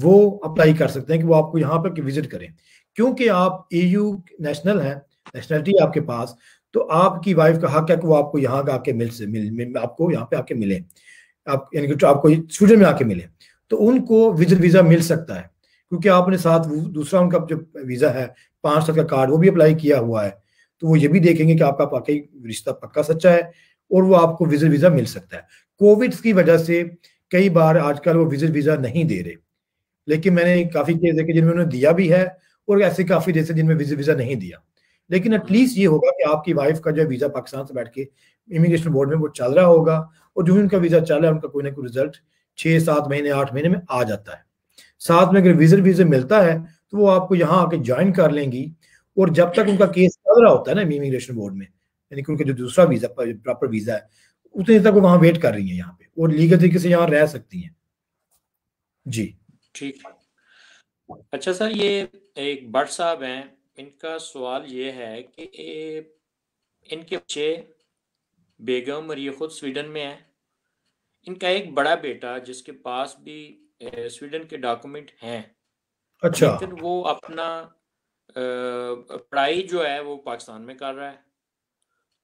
वो अप्लाई कर सकते हैं कि वो आपको यहाँ पर विजिट करें क्योंकि आप ईयू नेशनल हैं नेशनलिटी आपके पास तो आपकी वाइफ का हक है कि वो आपको यहाँ का आके मिल से मिल आपको यहाँ पे आके मिले आप यानी कि आपको स्वीडन में आके मिले तो उनको विजिट वीज़ा मिल सकता है क्योंकि आपने साथ दूसरा उनका जो वीज़ा है पांच साल का कार्ड वो भी अप्लाई किया हुआ है तो वो ये भी देखेंगे कि आपका वाकई रिश्ता पक्का सच्चा है और वो आपको विजिट वीज़ा मिल सकता है कोविड की वजह से कई बार आजकल वो विजिट वीज़ा नहीं दे रहे लेकिन मैंने काफी केस देखे जिनमें उन्होंने दिया भी है और ऐसे काफी देश जिनमें वीजा नहीं दिया लेकिन एटलीस्ट ये होगा कि आपकी वाइफ का जो वीजा पाकिस्तान से बैठ के इमिग्रेशन बोर्ड में वो चल रहा होगा और जो उनका वीजा चल रहा है उनका कोई ना कोई रिजल्ट छह सात महीने आठ महीने में आ जाता है साथ में अगर विजिट वीजा मिलता है तो वो आपको यहाँ आके ज्वाइन कर लेंगी और जब तक उनका केस चल रहा होता है ना इमिग्रेशन बोर्ड में यानी कि उनका जो दूसरा वीजा प्रॉपर वीजा है उतने तक वो वहां वेट कर रही है यहाँ पे और लीगल तरीके से यहाँ रह सकती है जी ठीक अच्छा सर ये एक भट्ट साहब हैं इनका सवाल ये है कि इनके बच्चे बेगम और ये खुद स्वीडन में है इनका एक बड़ा बेटा जिसके पास भी स्वीडन के डॉक्यूमेंट हैं अच्छा लेकिन वो अपना पढ़ाई जो है वो पाकिस्तान में कर रहा है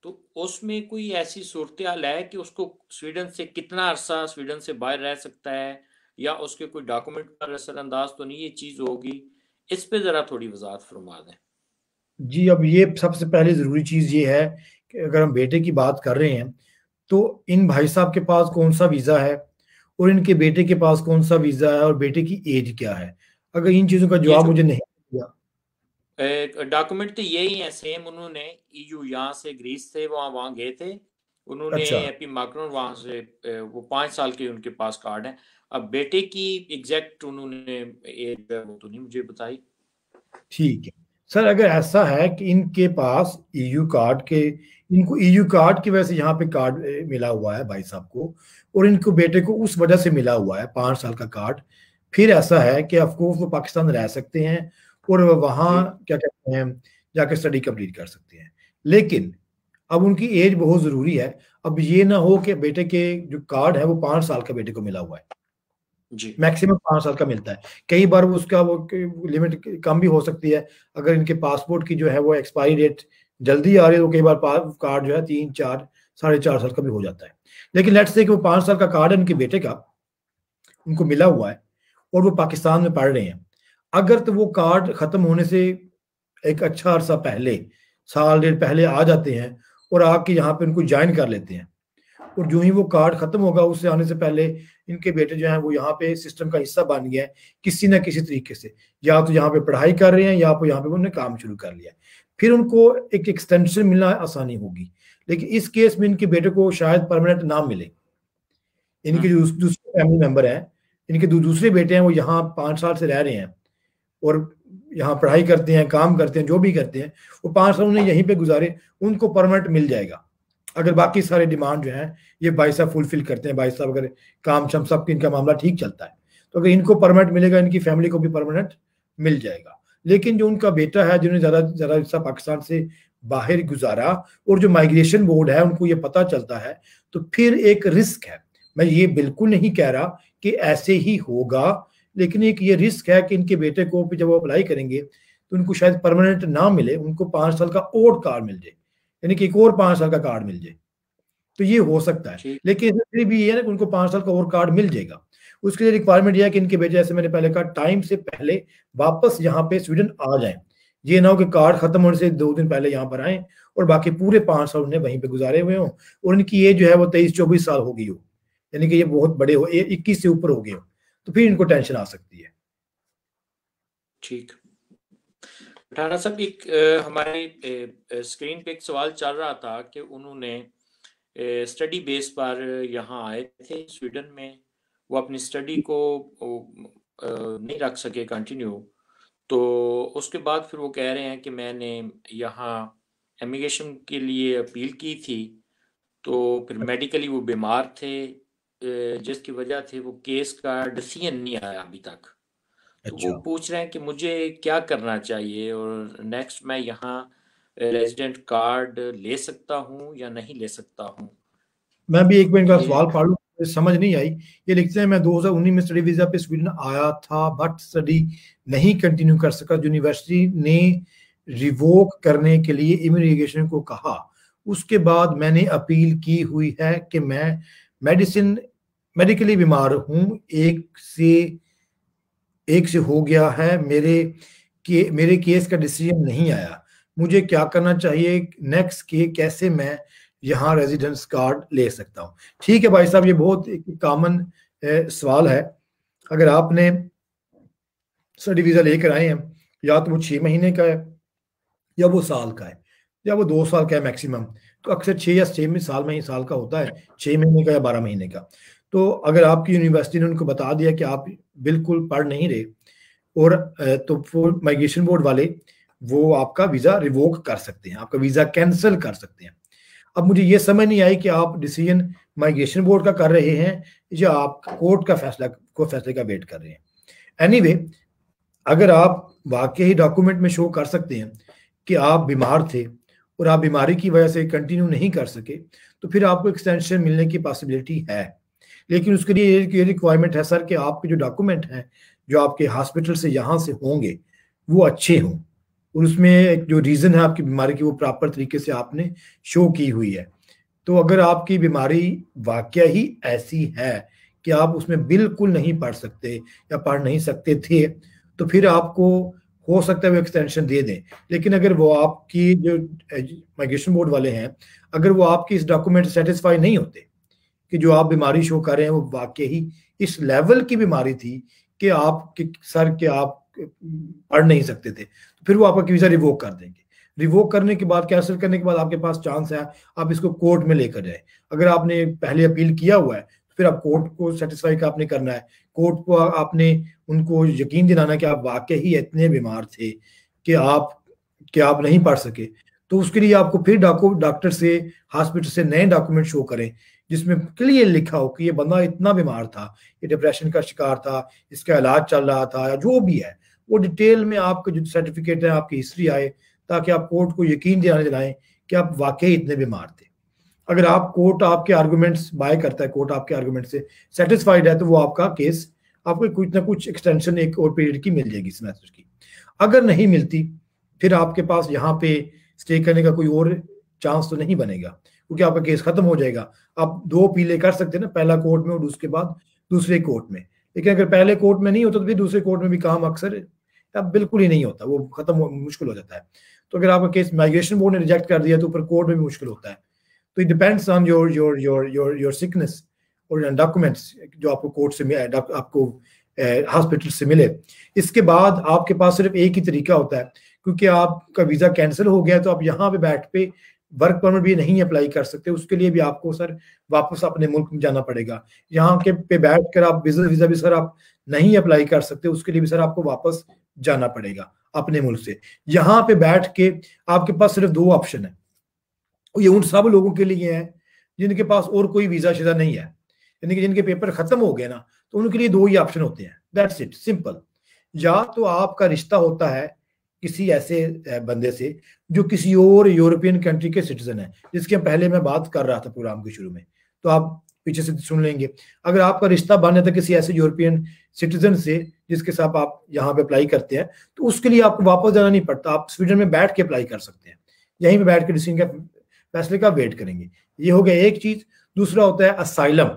तो उसमें कोई ऐसी सूरत हाल है कि उसको स्वीडन से कितना अरसा स्वीडन से बाहर रह सकता है या उसके कोई डॉक्यूमेंट पर असरअंदाज तो नहीं ये चीज़ होगी इस पे ज़रा थोड़ी वजाहत फरमा दें जी अब ये सबसे पहले ज़रूरी चीज़ ये है कि अगर हम बेटे की बात कर रहे हैं तो इन भाई साहब के पास कौन सा वीज़ा है और इनके बेटे के पास कौन सा वीज़ा है और बेटे की एज क्या है अगर इन चीज़ों का जवाब तो मुझे नहीं दिया डॉक्यूमेंट तो यही है सेम उन्होंने ईयू यहाँ से ग्रीस थे वहां वहां गए थे उन्होंने अच्छा। मैक्रोन से वो पांच साल के उनके पास कार्ड है अब बेटे की एग्जैक्ट उन्होंने तो नहीं मुझे बताई ठीक है सर अगर ऐसा है कि इनके पास ईयू e कार्ड के इनको ईयू e कार्ड की वजह से यहाँ पे कार्ड मिला हुआ है भाई साहब को और इनको बेटे को उस वजह से मिला हुआ है पांच साल का कार्ड फिर ऐसा है कि अफकोर्स वो पाकिस्तान रह सकते हैं और वहाँ क्या कहते हैं जाकर स्टडी कंप्लीट कर सकते हैं लेकिन अब उनकी एज बहुत ज़रूरी है अब ये ना हो कि बेटे के जो कार्ड है वो पांच साल का बेटे को मिला हुआ है जी मैक्सिमम पांच साल का मिलता है कई बार उसका वो लिमिट कम भी हो सकती है अगर इनके पासपोर्ट की जो है वो एक्सपायरी डेट जल्दी आ रही है तो कई बार कार्ड जो है तीन चार साढ़े चार साल का भी हो जाता है लेकिन लेट्स से कि वो पांच साल का कार्ड है उनके बेटे का उनको मिला हुआ है और वो पाकिस्तान में पढ़ रहे हैं अगर तो वो कार्ड खत्म होने से एक अच्छा अरसा पहले साल डेढ़ पहले आ जाते हैं और आके यहाँ पे उनको ज्वाइन कर लेते हैं और जो ही वो कार्ड खत्म होगा उससे आने से पहले इनके बेटे जो हैं वो यहाँ पे सिस्टम का हिस्सा बन गया है किसी ना किसी तरीके से या तो यहाँ पे पढ़ाई कर रहे हैं या तो यहाँ पे उन्होंने काम शुरू कर लिया फिर उनको एक एक्सटेंशन मिलना आसानी होगी लेकिन इस केस में इनके बेटे को शायद परमानेंट ना मिले इनके हम्म। जो दूसरे फैमिली मेम्बर हैं इनके दो दूसरे बेटे हैं वो यहाँ पांच साल से रह रहे हैं और यहाँ पढ़ाई करते हैं काम करते हैं जो भी करते हैं वो पांच साल उन्हें यहीं पे गुजारे उनको परमानेंट मिल जाएगा अगर बाकी सारे डिमांड जो है ये भाई साहब फुलफिल करते हैं भाई साहब अगर काम शाम सब इनका मामला ठीक चलता है तो अगर इनको परमानेंट मिलेगा इनकी फैमिली को भी परमानेंट मिल जाएगा लेकिन जो उनका बेटा है जिन्होंने ज़्यादा ज़्यादा हिस्सा पाकिस्तान से बाहर गुजारा और जो माइग्रेशन बोर्ड है उनको ये पता चलता है तो फिर एक रिस्क है मैं ये बिल्कुल नहीं कह रहा कि ऐसे ही होगा लेकिन एक ये रिस्क है कि इनके बेटे को भी जब वो अप्लाई करेंगे तो उनको शायद परमानेंट ना मिले उनको पाँच साल का ओड कार्ड मिल जाए यानी कि एक और पांच साल का कार्ड मिल जाए तो ये हो सकता है लेकिन फिर भी ये है ना उनको पांच साल का और कार्ड मिल जाएगा उसके लिए रिक्वायरमेंट यह है कि इनके बेटे जैसे मैंने पहले कहा टाइम से पहले वापस यहाँ पे स्वीडन आ जाए ये ना हो कि कार्ड खत्म होने से दो दिन पहले यहाँ पर आए और बाकी पूरे पांच साल उन्हें वहीं पे गुजारे हुए हों और इनकी एज जो है वो तेईस चौबीस साल हो गई हो यानी कि ये बहुत बड़े हो इक्कीस से ऊपर हो गए हो तो फिर इनको टेंशन आ सकती है ठीक राणा साहब एक हमारे स्क्रीन पे एक सवाल चल रहा था कि उन्होंने स्टडी बेस पर यहाँ आए थे स्वीडन में वो अपनी स्टडी को नहीं रख सके कंटिन्यू तो उसके बाद फिर वो कह रहे हैं कि मैंने यहाँ एमिग्रेशन के लिए अपील की थी तो फिर मेडिकली वो बीमार थे जिसकी वजह से वो केस का डिसीजन नहीं आया अभी तक अच्छा। वो पूछ रहे हैं कि मुझे क्या करना चाहिए और नेक्स्ट मैं यहाँ रेजिडेंट कार्ड ले सकता हूँ या नहीं ले सकता हूँ मैं भी एक मिनट का सवाल पढ़ लू समझ नहीं आई ये लिखते हैं मैं 2019 में स्टडी वीजा पे स्वीडन आया था बट स्टडी नहीं कंटिन्यू कर सका यूनिवर्सिटी ने रिवोक करने के लिए इमिग्रेशन को कहा उसके बाद मैंने अपील की हुई है कि मैं मेडिसिन मेडिकली बीमार हूं एक से एक से हो गया है मेरे के मेरे केस का डिसीजन नहीं आया मुझे क्या करना चाहिए नेक्स्ट के कैसे मैं यहाँ रेजिडेंस कार्ड ले सकता हूँ ठीक है भाई साहब ये बहुत एक कॉमन सवाल है अगर आपने स्टडी वीज़ा लेकर आए हैं या तो वो छह महीने का है या वो साल का है या वो दो साल का है मैक्सिमम तो अक्सर छह या छह साल में ही साल का होता है छह महीने का या बारह महीने का तो अगर आपकी यूनिवर्सिटी ने उनको बता दिया कि आप बिल्कुल पढ़ नहीं रहे और तो वो माइग्रेशन बोर्ड वाले वो आपका वीज़ा रिवोक कर सकते हैं आपका वीज़ा कैंसिल कर सकते हैं अब मुझे ये समझ नहीं आई कि आप डिसीजन माइग्रेशन बोर्ड का कर रहे हैं या आप कोर्ट का फैसला को फैसले का वेट कर रहे हैं एनी anyway, अगर आप वाकई ही डॉक्यूमेंट में शो कर सकते हैं कि आप बीमार थे और आप बीमारी की वजह से कंटिन्यू नहीं कर सके तो फिर आपको एक्सटेंशन मिलने की पॉसिबिलिटी है लेकिन उसके लिए ये रिक्वायरमेंट है सर कि आपके जो डॉक्यूमेंट हैं जो आपके हॉस्पिटल से यहाँ से होंगे वो अच्छे हों और उसमें जो रीज़न है आपकी बीमारी की वो प्रॉपर तरीके से आपने शो की हुई है तो अगर आपकी बीमारी वाक्य ही ऐसी है कि आप उसमें बिल्कुल नहीं पढ़ सकते या पढ़ नहीं सकते थे तो फिर आपको हो सकता है वो एक्सटेंशन दे दें लेकिन अगर वो आपकी जो माइग्रेशन बोर्ड वाले हैं अगर वो आपकी इस डॉक्यूमेंट सेटिस्फाई नहीं होते कि जो आप बीमारी शो कर रहे हैं वो वाकई ही इस लेवल की बीमारी थी कि आप कि सर के आप पढ़ नहीं सकते थे तो फिर वो आपका वीज़ा रिवोक कर देंगे रिवोक करने के बाद कैंसिल करने के बाद आपके पास चांस है आप इसको कोर्ट में लेकर जाए अगर आपने पहले अपील किया हुआ है तो फिर आप कोर्ट को सेटिस्फाई का आपने करना है कोर्ट को आपने उनको यकीन दिलाना कि आप वाकई ही इतने बीमार थे कि आप कि आप नहीं पढ़ सके तो उसके लिए आपको फिर डॉक्टर से हॉस्पिटल से नए डॉक्यूमेंट शो करें जिसमें क्लियर लिखा हो कि ये बंदा इतना बीमार था ये डिप्रेशन का शिकार था इसका इलाज चल रहा था या जो भी है वो डिटेल में आपके जो सर्टिफिकेट है आपकी हिस्ट्री आए ताकि आप कोर्ट को यकीन दिलाने दिलाएं कि आप वाकई इतने बीमार थे अगर आप कोर्ट आपके आर्गूमेंट्स बाय करता है कोर्ट आपके आर्गूमेंट से सेटिस्फाइड है तो वो आपका केस आपको कुछ ना कुछ एक्सटेंशन एक और पीरियड की मिल जाएगी सेमेस्टर की अगर नहीं मिलती फिर आपके पास यहाँ पे स्टे करने का कोई और चांस तो नहीं बनेगा क्योंकि आपका केस खत्म हो जाएगा आप दो अपीलें कर सकते हैं ना पहला कोर्ट में और उसके बाद दूसरे कोर्ट में लेकिन अगर पहले कोर्ट में नहीं होता तो फिर दूसरे कोर्ट में भी काम अक्सर अब बिल्कुल ही नहीं होता वो खत्म मुश्किल हो जाता है तो अगर आपका केस माइग्रेशन बोर्ड ने रिजेक्ट कर दिया तो ऊपर कोर्ट में भी मुश्किल होता है तो it depends on your your your your your sickness और डॉक्यूमेंट्स जो आपको कोर्ट से आपको हॉस्पिटल से मिले इसके बाद आपके पास सिर्फ एक ही तरीका होता है क्योंकि आपका वीज़ा कैंसिल हो गया तो आप यहाँ पे बैठ पे वर्क परमिट भी नहीं अप्लाई कर सकते उसके लिए भी आपको सर वापस अपने मुल्क में जाना पड़ेगा यहाँ के पे बैठ कर आप बिजनेस वीजा भी सर आप नहीं अप्लाई कर सकते उसके लिए भी सर आपको वापस जाना पड़ेगा अपने मुल्क से यहाँ पे बैठ के आपके पास सिर्फ दो ऑप्शन है ये उन सब लोगों के लिए है जिनके पास और कोई वीजा शीजा नहीं है यानी कि जिनके पेपर खत्म हो गए ना तो उनके लिए दो ही ऑप्शन होते हैं दैट्स इट सिंपल या तो आपका रिश्ता होता है किसी ऐसे बंदे से जो किसी और यूरोपियन कंट्री के सिटीजन है जिसके पहले मैं बात कर रहा था प्रोग्राम के शुरू में तो आप पीछे से सुन लेंगे अगर आपका रिश्ता बन जाता तो किसी ऐसे यूरोपियन सिटीजन से जिसके साथ आप यहाँ पे अप्लाई करते हैं तो उसके लिए आपको वापस जाना नहीं पड़ता आप स्वीडन में बैठ के अप्लाई कर सकते हैं यहीं पे बैठ के डिसीजन का फैसले का वेट करेंगे ये हो गया एक चीज दूसरा होता है असाइलम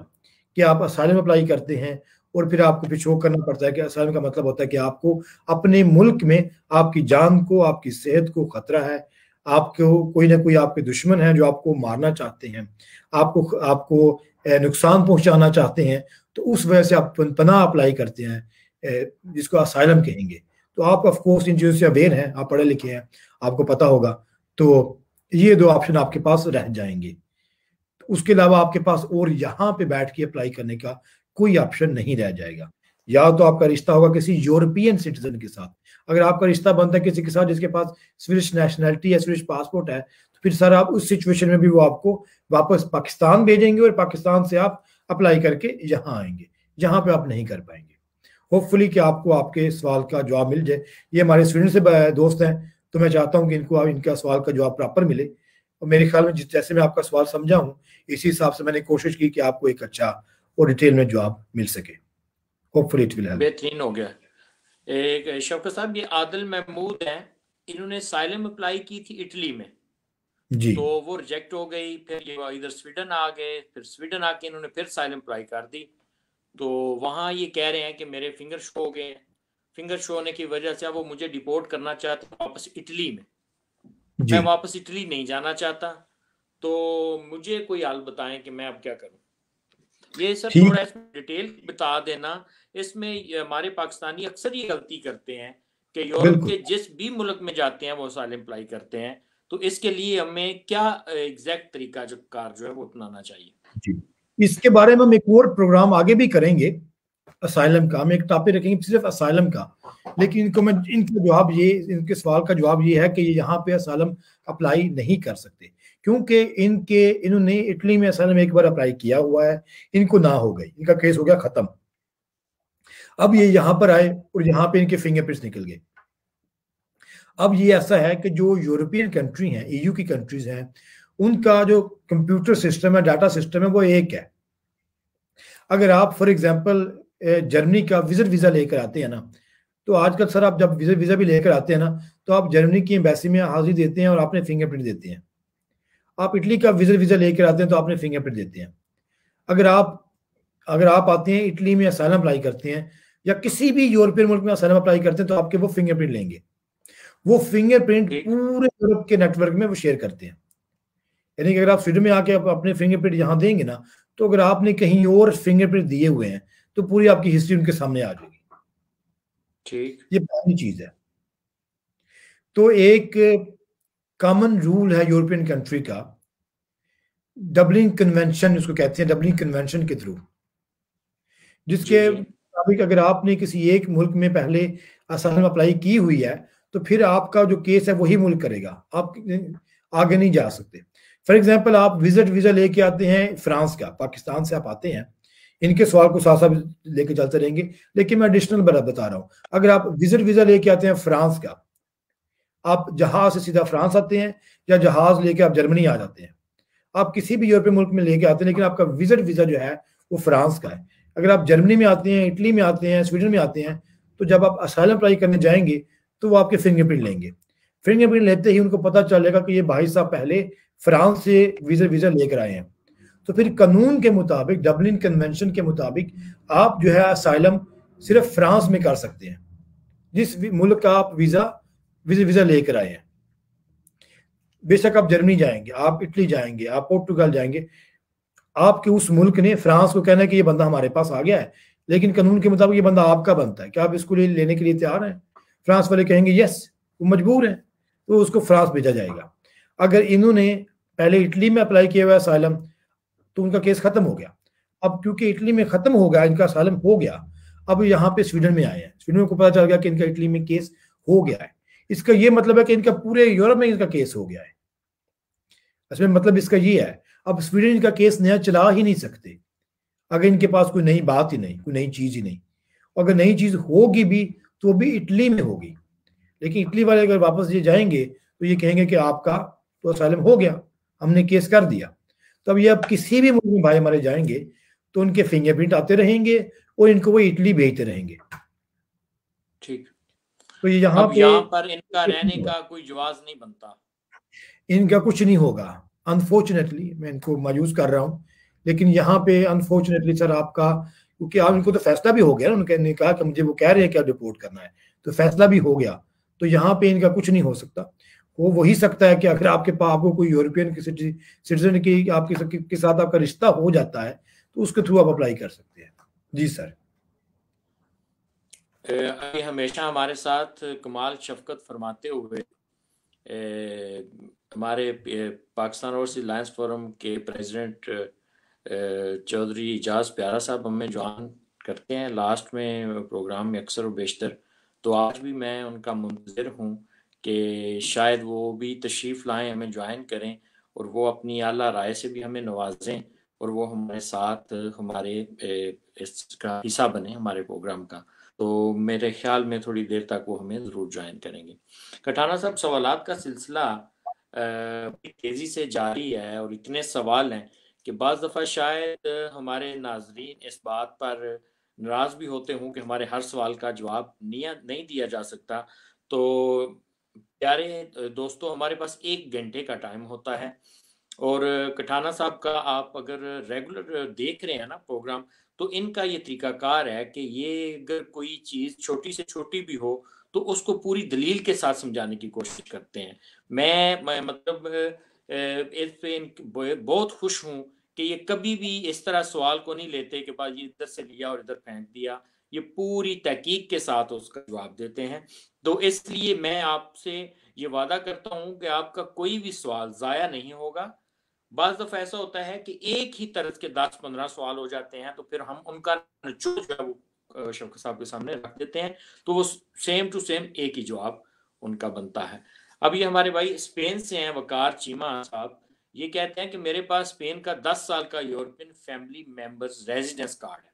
कि आप असाइलम अप्लाई करते हैं और फिर आपको फिर शो करना पड़ता है कि असल का मतलब होता है कि आपको अपने मुल्क में आपकी जान को आपकी सेहत को खतरा है आपको कोई ना कोई आपके दुश्मन है जो आपको मारना चाहते हैं आपको आपको नुकसान पहुंचाना चाहते हैं तो उस वजह से आप पना अप्लाई करते हैं जिसको असाइलम कहेंगे तो आप ऑफकोर्स इन चीज़ों से अवेयर हैं आप पढ़े लिखे हैं आपको पता होगा तो ये दो ऑप्शन आपके पास रह जाएंगे तो उसके अलावा आपके पास और यहाँ पे बैठ के अप्लाई करने का कोई ऑप्शन नहीं रह जाएगा या तो आपका रिश्ता होगा किसी यूरोपियन सिटीजन के साथ अगर आपका रिश्ता बनता है किसी के साथ जिसके पास स्विश नेशनैलिटी या स्विश पासपोर्ट है तो फिर सर आप उस सिचुएशन में भी वो आपको वापस पाकिस्तान भेजेंगे और पाकिस्तान से आप अप्लाई करके यहाँ आएंगे यहाँ पे आप नहीं कर पाएंगे होपफुली कि आपको आपके सवाल का जवाब मिल जाए ये हमारे स्टूडेंट से दोस्त हैं तो मैं चाहता हूँ कि इनको आप इनका सवाल का जवाब प्रॉपर मिले और मेरे ख्याल में जैसे मैं आपका सवाल समझा हूँ इसी हिसाब से मैंने कोशिश की कि आपको एक अच्छा और डिटेल में जवाब मिल सके होपफुली इट विल हेल्प बेहतरीन हो गया एक शौकत साहब ये आदिल महमूद हैं इन्होंने साइलम अप्लाई की थी इटली में जी तो वो रिजेक्ट हो गई फिर ये इधर स्वीडन आ गए फिर स्वीडन आके इन्होंने फिर साइलम अप्लाई कर दी तो वहां ये कह रहे हैं कि मेरे फिंगर शो हो गए फिंगर शो होने की वजह से वो मुझे डिपोर्ट करना चाहते वापस इटली में मैं वापस इटली नहीं जाना चाहता तो मुझे कोई हाल बताएं कि मैं अब क्या करूं ये सर थोड़ा इसमें डिटेल बता देना इसमें हमारे पाकिस्तानी अक्सर ये गलती करते हैं कि यूरोप के जिस भी मुल्क में जाते हैं वो साल इम्प्लाई करते हैं तो इसके लिए हमें क्या एग्जैक्ट तरीका जो कार जो है वो अपनाना चाहिए जी इसके बारे में हम एक और प्रोग्राम आगे भी करेंगे असाइलम का हम एक टॉपिक रखेंगे सिर्फ असाइलम का लेकिन इनको मैं इनका जवाब ये इनके सवाल का जवाब ये है कि यहाँ पे असाइलम अप्लाई नहीं कर सकते क्योंकि इनके इन्होंने इटली में में एक बार अप्लाई किया हुआ है इनको ना हो गई इनका केस हो गया खत्म अब ये यहां पर आए और यहाँ पे इनके फिंगरप्रिंट्स निकल गए अब ये ऐसा है कि जो यूरोपियन कंट्री हैं ईयू e की कंट्रीज हैं उनका जो कंप्यूटर सिस्टम है डाटा सिस्टम है वो एक है अगर आप फॉर एग्जाम्पल जर्मनी का विजिट वीज़ा लेकर आते हैं ना तो आजकल सर आप जब विजिट वीज़ा भी लेकर आते हैं ना तो आप जर्मनी की एम्बेसी में हाजिरी देते हैं और आपने फिंगरप्रिंट देते हैं आप इटली का वीज़ा वीज़ा लेकर आते हैं तो आपने फिंगरप्रिंट देते हैं अगर आप अगर आप आते हैं इटली में असाइलम अप्लाई करते हैं या किसी भी यूरोपियन मुल्क में असाइलम अप्लाई करते हैं तो आपके वो फिंगरप्रिंट लेंगे वो फिंगरप्रिंट पूरे यूरोप के नेटवर्क में वो शेयर करते हैं यानी कि अगर आप स्वीडन में आके आप अपने फिंगरप्रिंट यहाँ देंगे ना तो अगर आपने कहीं और फिंगरप्रिंट दिए हुए हैं तो पूरी आपकी हिस्ट्री उनके सामने आ जाएगी ठीक ये पहली चीज है तो एक कॉमन रूल है यूरोपियन कंट्री का डबलिंग कन्वेंशन उसको कहते हैं डबलिंग कन्वेंशन के थ्रू जिसके मुताबिक अगर आपने किसी एक मुल्क में पहले आसान अप्लाई की हुई है तो फिर आपका जो केस है वही मुल्क करेगा आप आगे नहीं जा सकते फॉर एग्जाम्पल आप विजिट वीजा लेके आते हैं फ्रांस का पाकिस्तान से आप आते हैं इनके सवाल को साथ साथ लेके चलते रहेंगे लेकिन मैं एडिशनल बता रहा हूँ अगर आप विजिट वीजा लेके आते हैं फ्रांस का आप जहाज से सीधा फ्रांस आते हैं या जहाज लेके आप जर्मनी आ जाते हैं आप किसी भी यूरोपीय मुल्क में लेके आते हैं लेकिन आपका विजिट वीज़ा जो है वो फ्रांस का है अगर आप जर्मनी में आते हैं इटली में आते हैं स्वीडन में आते हैं तो जब आप असाइलम अप्लाई करने जाएंगे तो वो आपके फिंगरप्रिंट लेंगे फिंगरप्रिंट लेते ही उनको पता चलेगा कि ये भाई साहब पहले फ्रांस से वीज़ा वीज़ा लेकर आए हैं तो फिर कानून के मुताबिक डब्लिन कन्वेंशन के मुताबिक आप जो है असाइलम सिर्फ फ्रांस में कर सकते हैं जिस मुल्क का आप वीज़ा वीज़ा लेकर आए हैं बेशक आप जर्मनी जाएंगे आप इटली जाएंगे आप पोर्टुगल जाएंगे आपके उस मुल्क ने फ्रांस को कहना है कि ये बंदा हमारे पास आ गया है लेकिन कानून के मुताबिक ये बंदा आपका बनता है क्या आप इसको ले, लेने के लिए तैयार हैं फ्रांस वाले कहेंगे यस वो मजबूर है तो उसको फ्रांस भेजा जाएगा अगर इन्होंने पहले इटली में अप्लाई किया हुआ सालम तो उनका केस खत्म हो गया अब क्योंकि इटली में खत्म हो गया इनका सालम हो गया अब यहाँ पे स्वीडन में आए हैं स्वीडन को पता चल गया कि इनका इटली में केस हो गया है इसका ये मतलब है कि इनका पूरे यूरोप में इनका केस हो गया है इसमें मतलब इसका ये है अब स्वीडन इनका केस नया चला ही नहीं सकते अगर इनके पास कोई नई बात ही नहीं कोई नई चीज़ ही नहीं अगर नई चीज़ होगी भी तो भी इटली में होगी लेकिन इटली वाले अगर वापस ये जाएंगे तो ये कहेंगे कि आपका तो असाइलम हो गया हमने केस कर दिया तो अब ये अब किसी भी मुल्क में भाई हमारे जाएंगे तो उनके फिंगरप्रिंट आते रहेंगे और इनको वो इटली भेजते रहेंगे ठीक तो यहाँ पे यहाँ पर इनका रहने का कोई जवाब नहीं बनता इनका कुछ नहीं होगा अनफॉर्चुनेटली मैं इनको मायूस कर रहा हूँ लेकिन यहाँ पे अनफॉर्चुनेटली सर आपका क्योंकि आप इनको तो फैसला भी हो गया ना उन्होंने कहा कि मुझे वो कह रहे हैं क्या रिपोर्ट करना है तो फैसला भी हो गया तो यहाँ पे इनका कुछ नहीं हो सकता वो वही सकता है कि अगर आपके पास आपको कोई यूरोपियन सिटीजन की आपके के साथ आपका रिश्ता हो जाता है तो उसके थ्रू आप अप्लाई कर सकते हैं जी सर अभी हमेशा हमारे साथ कमाल शफकत फरमाते हुए हमारे पाकिस्तान और लाइन्स फोरम के प्रेसिडेंट चौधरी एजाज प्यारा साहब हमें ज्वाइन करते हैं लास्ट में प्रोग्राम में अक्सर और बेशतर तो आज भी मैं उनका मुंतज़र हूँ कि शायद वो भी तशरीफ़ लाएँ हमें ज्वाइन करें और वो अपनी अला राय से भी हमें नवाजें और वो हमारे साथ हमारे इसका हिस्सा बने हमारे प्रोग्राम का तो मेरे ख्याल में थोड़ी देर तक वो हमें ज़रूर ज्वाइन करेंगे कटाना साहब सवाल का सिलसिला तेज़ी से जारी है और इतने सवाल हैं कि बज़ दफ़ा शायद हमारे नाजरीन इस बात पर नाराज़ भी होते हों कि हमारे हर सवाल का जवाब नहीं दिया जा सकता तो प्यारे दोस्तों हमारे पास एक घंटे का टाइम होता है और कटाना साहब का आप अगर रेगुलर देख रहे हैं ना प्रोग्राम तो इनका ये तरीकाकार है कि ये अगर कोई चीज़ छोटी से छोटी भी हो तो उसको पूरी दलील के साथ समझाने की कोशिश करते हैं मैं, मैं मतलब इस पे बहुत खुश हूँ कि ये कभी भी इस तरह सवाल को नहीं लेते कि भाई ये इधर से लिया और इधर फेंक दिया ये पूरी तहकीक के साथ उसका जवाब देते हैं तो इसलिए मैं आपसे ये वादा करता हूँ कि आपका कोई भी सवाल ज़ाया नहीं होगा बस दफा ऐसा होता है कि एक ही तरह के दस पंद्रह सवाल हो जाते हैं तो फिर हम उनका जो है वो शफक साहब के सामने रख देते हैं तो वो सेम टू सेम एक ही जवाब उनका बनता है अब ये हमारे भाई स्पेन से हैं वकार चीमा साहब ये कहते हैं कि मेरे पास स्पेन का दस साल का European family members residence card है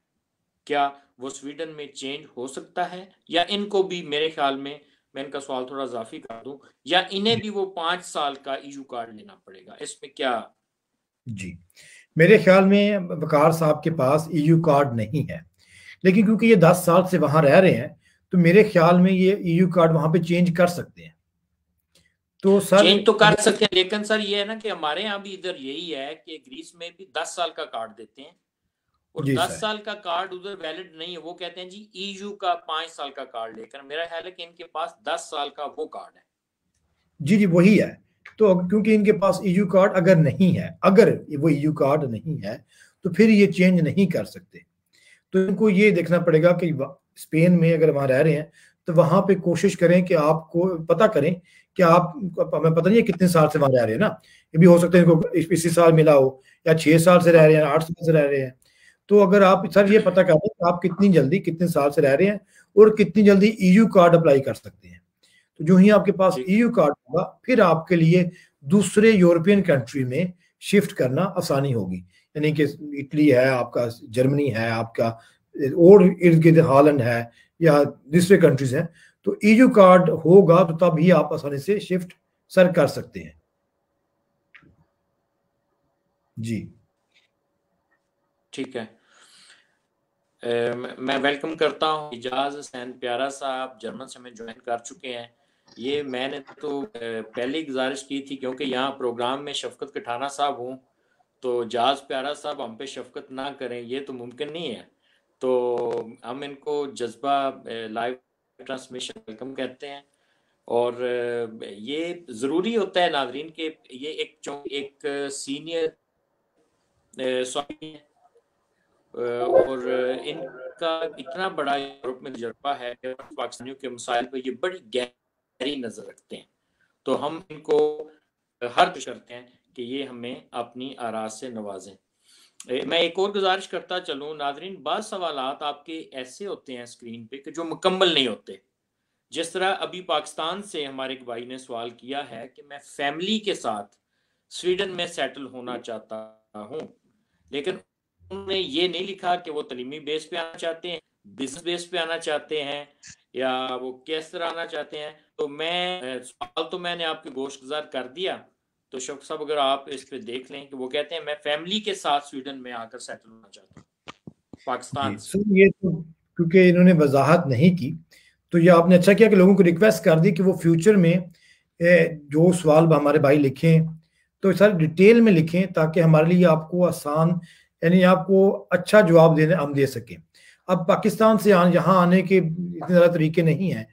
क्या वो स्वीडन में चेंज हो सकता है या इनको भी मेरे ख्याल में मैं इनका सवाल थोड़ा जाफी कर दूं या इन्हें भी वो पांच साल का ईयू e कार्ड लेना पड़ेगा इसमें क्या जी मेरे ख्याल में वकार साहब के पास ईयू e कार्ड नहीं है लेकिन क्योंकि ये दस साल से वहां रह रहे हैं तो मेरे ख्याल में ये ईयू e कार्ड वहां पे चेंज कर सकते हैं तो सर चेंज तो कर सकते हैं लेकिन सर ये है ना कि हमारे यहाँ भी इधर यही है कि ग्रीस में भी दस साल का कार्ड देते हैं और दस साल का कार्ड उधर वैलिड नहीं है वो कहते हैं जी ईयू e का पांच साल का कार्ड लेकर मेरा ख्याल है कि इनके पास दस साल का वो कार्ड है जी जी वही है तो क्योंकि इनके पास ईयू e कार्ड अगर नहीं है अगर वो ईयू e कार्ड नहीं है तो फिर ये चेंज नहीं कर सकते तो इनको ये देखना पड़ेगा कि स्पेन में अगर वहाँ रह रहे हैं तो वहाँ पे कोशिश करें कि आपको पता करें कि आप हमें पता नहीं है कितने साल से वहाँ रह रहे हैं ना ये भी हो सकता है इनको इसी साल मिला हो या छः साल से रह रहे हैं आठ साल से रह रहे हैं तो अगर आप सर ये पता कर कि आप कितनी जल्दी कितने साल से रह रहे हैं और कितनी जल्दी ईयू कार्ड अप्लाई कर सकते हैं तो जो ही आपके पास ईयू कार्ड e होगा फिर आपके लिए दूसरे यूरोपियन कंट्री में शिफ्ट करना आसानी होगी यानी कि इटली है आपका जर्मनी है आपका और इर्द गिर्द हॉलैंड है या दूसरे कंट्रीज हैं तो ईयू e कार्ड होगा तो तब ही आप आसानी से शिफ्ट सर कर सकते हैं जी ठीक है मैं वेलकम करता हूं इजाज सैन प्यारा साहब जर्मन से हमें ज्वाइन कर चुके हैं ये मैंने तो पहले गुजारिश की थी क्योंकि यहाँ प्रोग्राम में शफकत कठाना साहब हूँ तो जाज प्यारा साहब हम पे शफकत ना करें ये तो मुमकिन नहीं है तो हम इनको जज्बा लाइव ट्रांसमिशन वेलकम कहते हैं और ये ज़रूरी होता है नाजरीन के ये एक एक सीनियर स्वामी और इनका इतना बड़ा यूरोप में तजर्बा है पाकिस्तानियों के मसाइल पर ये बड़ी गहरी गहरी नजर रखते हैं तो हम इनको हर करते हैं कि ये हमें अपनी आराज से नवाजें मैं एक और गुजारिश करता चलूं नाजरीन बाद सवाल आपके ऐसे होते हैं स्क्रीन पे कि जो मुकम्मल नहीं होते जिस तरह अभी पाकिस्तान से हमारे एक भाई ने सवाल किया है कि मैं फैमिली के साथ स्वीडन में सेटल होना चाहता हूँ लेकिन उन्होंने ये नहीं लिखा कि वो तलीमी बेस पे आना चाहते हैं बिजनेस बेस पे आना चाहते हैं या वो कैसे आना चाहते हैं तो मैं सवाल तो मैंने आपके गोश गुजार कर दिया तो शौक साहब अगर आप इस पे देख लें कि वो कहते हैं मैं फैमिली के साथ स्वीडन में आकर सेटल होना चाहता हूँ पाकिस्तान ये तो क्योंकि इन्होंने वजाहत नहीं की तो ये आपने अच्छा किया कि लोगों को रिक्वेस्ट कर दी कि वो फ्यूचर में जो सवाल हमारे भाई लिखें तो सारे डिटेल में लिखें ताकि हमारे लिए आपको आसान यानी आपको अच्छा जवाब देने हम दे सकें अब पाकिस्तान से यहाँ आने के इतने ज़्यादा तरीके नहीं हैं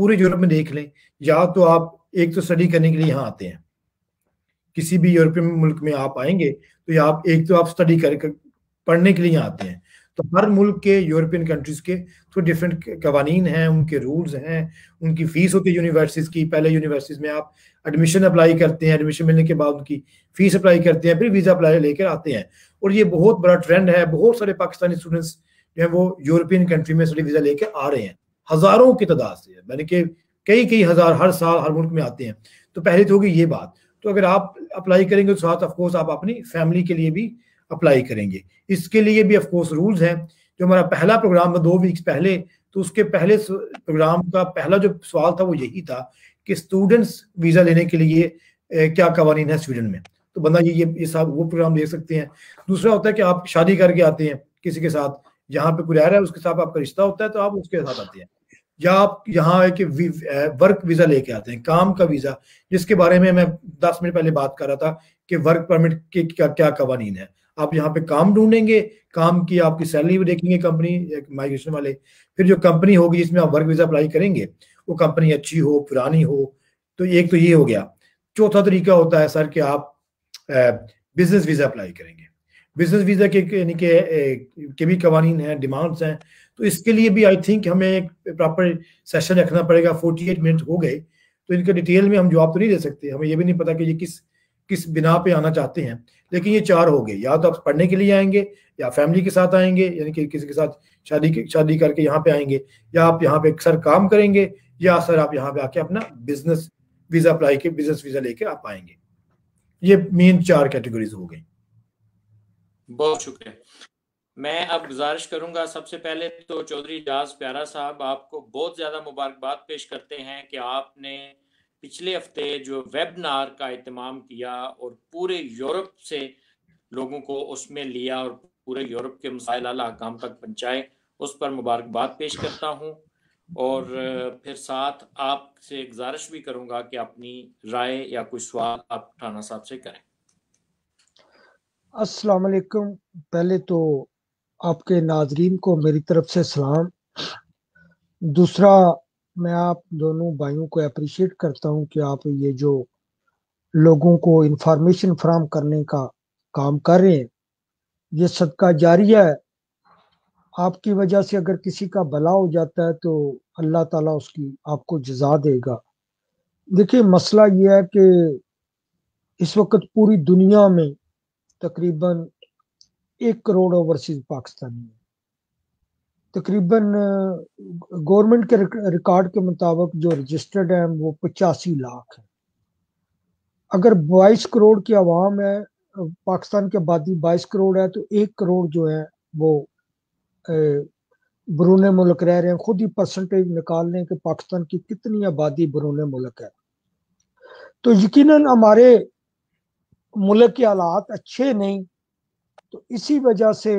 पूरे यूरोप में देख लें या तो आप एक तो स्टडी करने के लिए यहाँ आते हैं किसी भी यूरोपियन मुल्क में आप आएंगे तो या आप एक तो आप स्टडी कर पढ़ने के लिए यहाँ आते हैं तो हर मुल्क के यूरोपियन कंट्रीज के तो डिफरेंट कवानीन हैं उनके रूल्स हैं उनकी फीस होती है यूनिवर्सिटीज़ की पहले यूनिवर्सिटीज़ में आप एडमिशन अप्लाई करते हैं एडमिशन मिलने के बाद उनकी फीस अप्लाई करते हैं फिर वीज़ा अप्लाई लेकर आते हैं और ये बहुत बड़ा ट्रेंड है बहुत सारे पाकिस्तानी स्टूडेंट्स जो है वो यूरोपियन कंट्री में स्टडी वीज़ा लेकर आ रहे हैं हजारों की तादाद से है यानी कि कई कई हज़ार हर साल हर मुल्क में आते हैं तो पहले तो होगी ये बात तो अगर आप अप्लाई करेंगे तो साथ ऑफकोर्स आप अपनी फैमिली के लिए भी अप्लाई करेंगे इसके लिए भी ऑफकोर्स रूल्स हैं जो हमारा पहला प्रोग्राम था दो वीक्स पहले तो उसके पहले प्रोग्राम का पहला जो सवाल था वो यही था कि स्टूडेंट्स वीज़ा लेने के लिए ए, क्या कवानीन है स्वीडन में तो बंदा ये ये साहब वो प्रोग्राम देख सकते हैं दूसरा होता है कि आप शादी करके आते हैं किसी के साथ जहाँ पे कोई रह रहा है उसके साथ आपका रिश्ता होता है तो आप उसके साथ आते हैं या आप यहाँ है कि वर्क वीजा लेके आते हैं काम का वीजा जिसके बारे में मैं दस मिनट पहले बात कर रहा था कि वर्क परमिट के क्या क्या कवानीन है आप यहाँ पे काम ढूंढेंगे काम की आपकी सैलरी भी देखेंगे कंपनी माइग्रेशन वाले फिर जो कंपनी होगी जिसमें आप वर्क वीजा अप्लाई करेंगे वो कंपनी अच्छी हो पुरानी हो तो एक तो ये हो गया चौथा तरीका होता है सर कि आप बिजनेस वीजा अप्लाई करेंगे बिजनेस वीजा के यानी के, के भी कवानीन हैं डिमांड्स हैं तो इसके लिए भी आई थिंक हमें एक प्रॉपर सेशन रखना पड़ेगा 48 मिनट हो गए तो इनके डिटेल में हम जवाब तो नहीं दे सकते हमें ये भी नहीं पता कि ये किस किस बिना पे आना चाहते हैं लेकिन ये चार हो गए या तो आप पढ़ने के लिए आएंगे या फैमिली के साथ आएंगे यानी कि किसी के साथ शादी शादी करके यहाँ पे आएंगे या आप यहाँ पे सर काम करेंगे या सर आप यहाँ पे आके अपना बिजनेस वीजा अप्लाई के बिजनेस वीजा लेके आप आएंगे ये मेन चार कैटेगरीज हो गई बहुत शुक्रिया मैं अब गुजारिश करूंगा सबसे पहले तो चौधरी जाज प्यारा साहब आपको बहुत ज़्यादा मुबारकबाद पेश करते हैं कि आपने पिछले हफ्ते जो वेबनार का अहतमाम किया और पूरे यूरोप से लोगों को उसमें लिया और पूरे यूरोप के मसाइल अला हकाम तक पहुँचाए उस पर मुबारकबाद पेश करता हूँ और फिर साथ आपसे गुजारिश भी करूँगा कि अपनी राय या कोई सवाल आप थाना साहब से करें असलकुम पहले तो आपके नाजरीन को मेरी तरफ से सलाम दूसरा मैं आप दोनों भाइयों को अप्रिशिएट करता हूँ कि आप ये जो लोगों को इंफॉर्मेशन फ्राहम करने का काम कर रहे हैं ये सदका जारी है आपकी वजह से अगर किसी का भला हो जाता है तो अल्लाह ताला उसकी आपको जजा देगा देखिए मसला ये है कि इस वक्त पूरी दुनिया में तकरीबन एक करोड़ ओवरसीज पाकिस्तानी है तकरीबन गवर्नमेंट के रिकॉर्ड के मुताबिक जो रजिस्टर्ड हैं वो पचासी लाख है अगर बाईस करोड़ की आवाम है पाकिस्तान की आबादी बाईस करोड़ है तो एक करोड़ जो है वो बरून मुल्क रह रहे हैं खुद ही परसेंटेज निकाल लें कि पाकिस्तान की कितनी आबादी बरून मुल्क है तो यकीनन हमारे मुल्क के हालात अच्छे नहीं तो इसी वजह से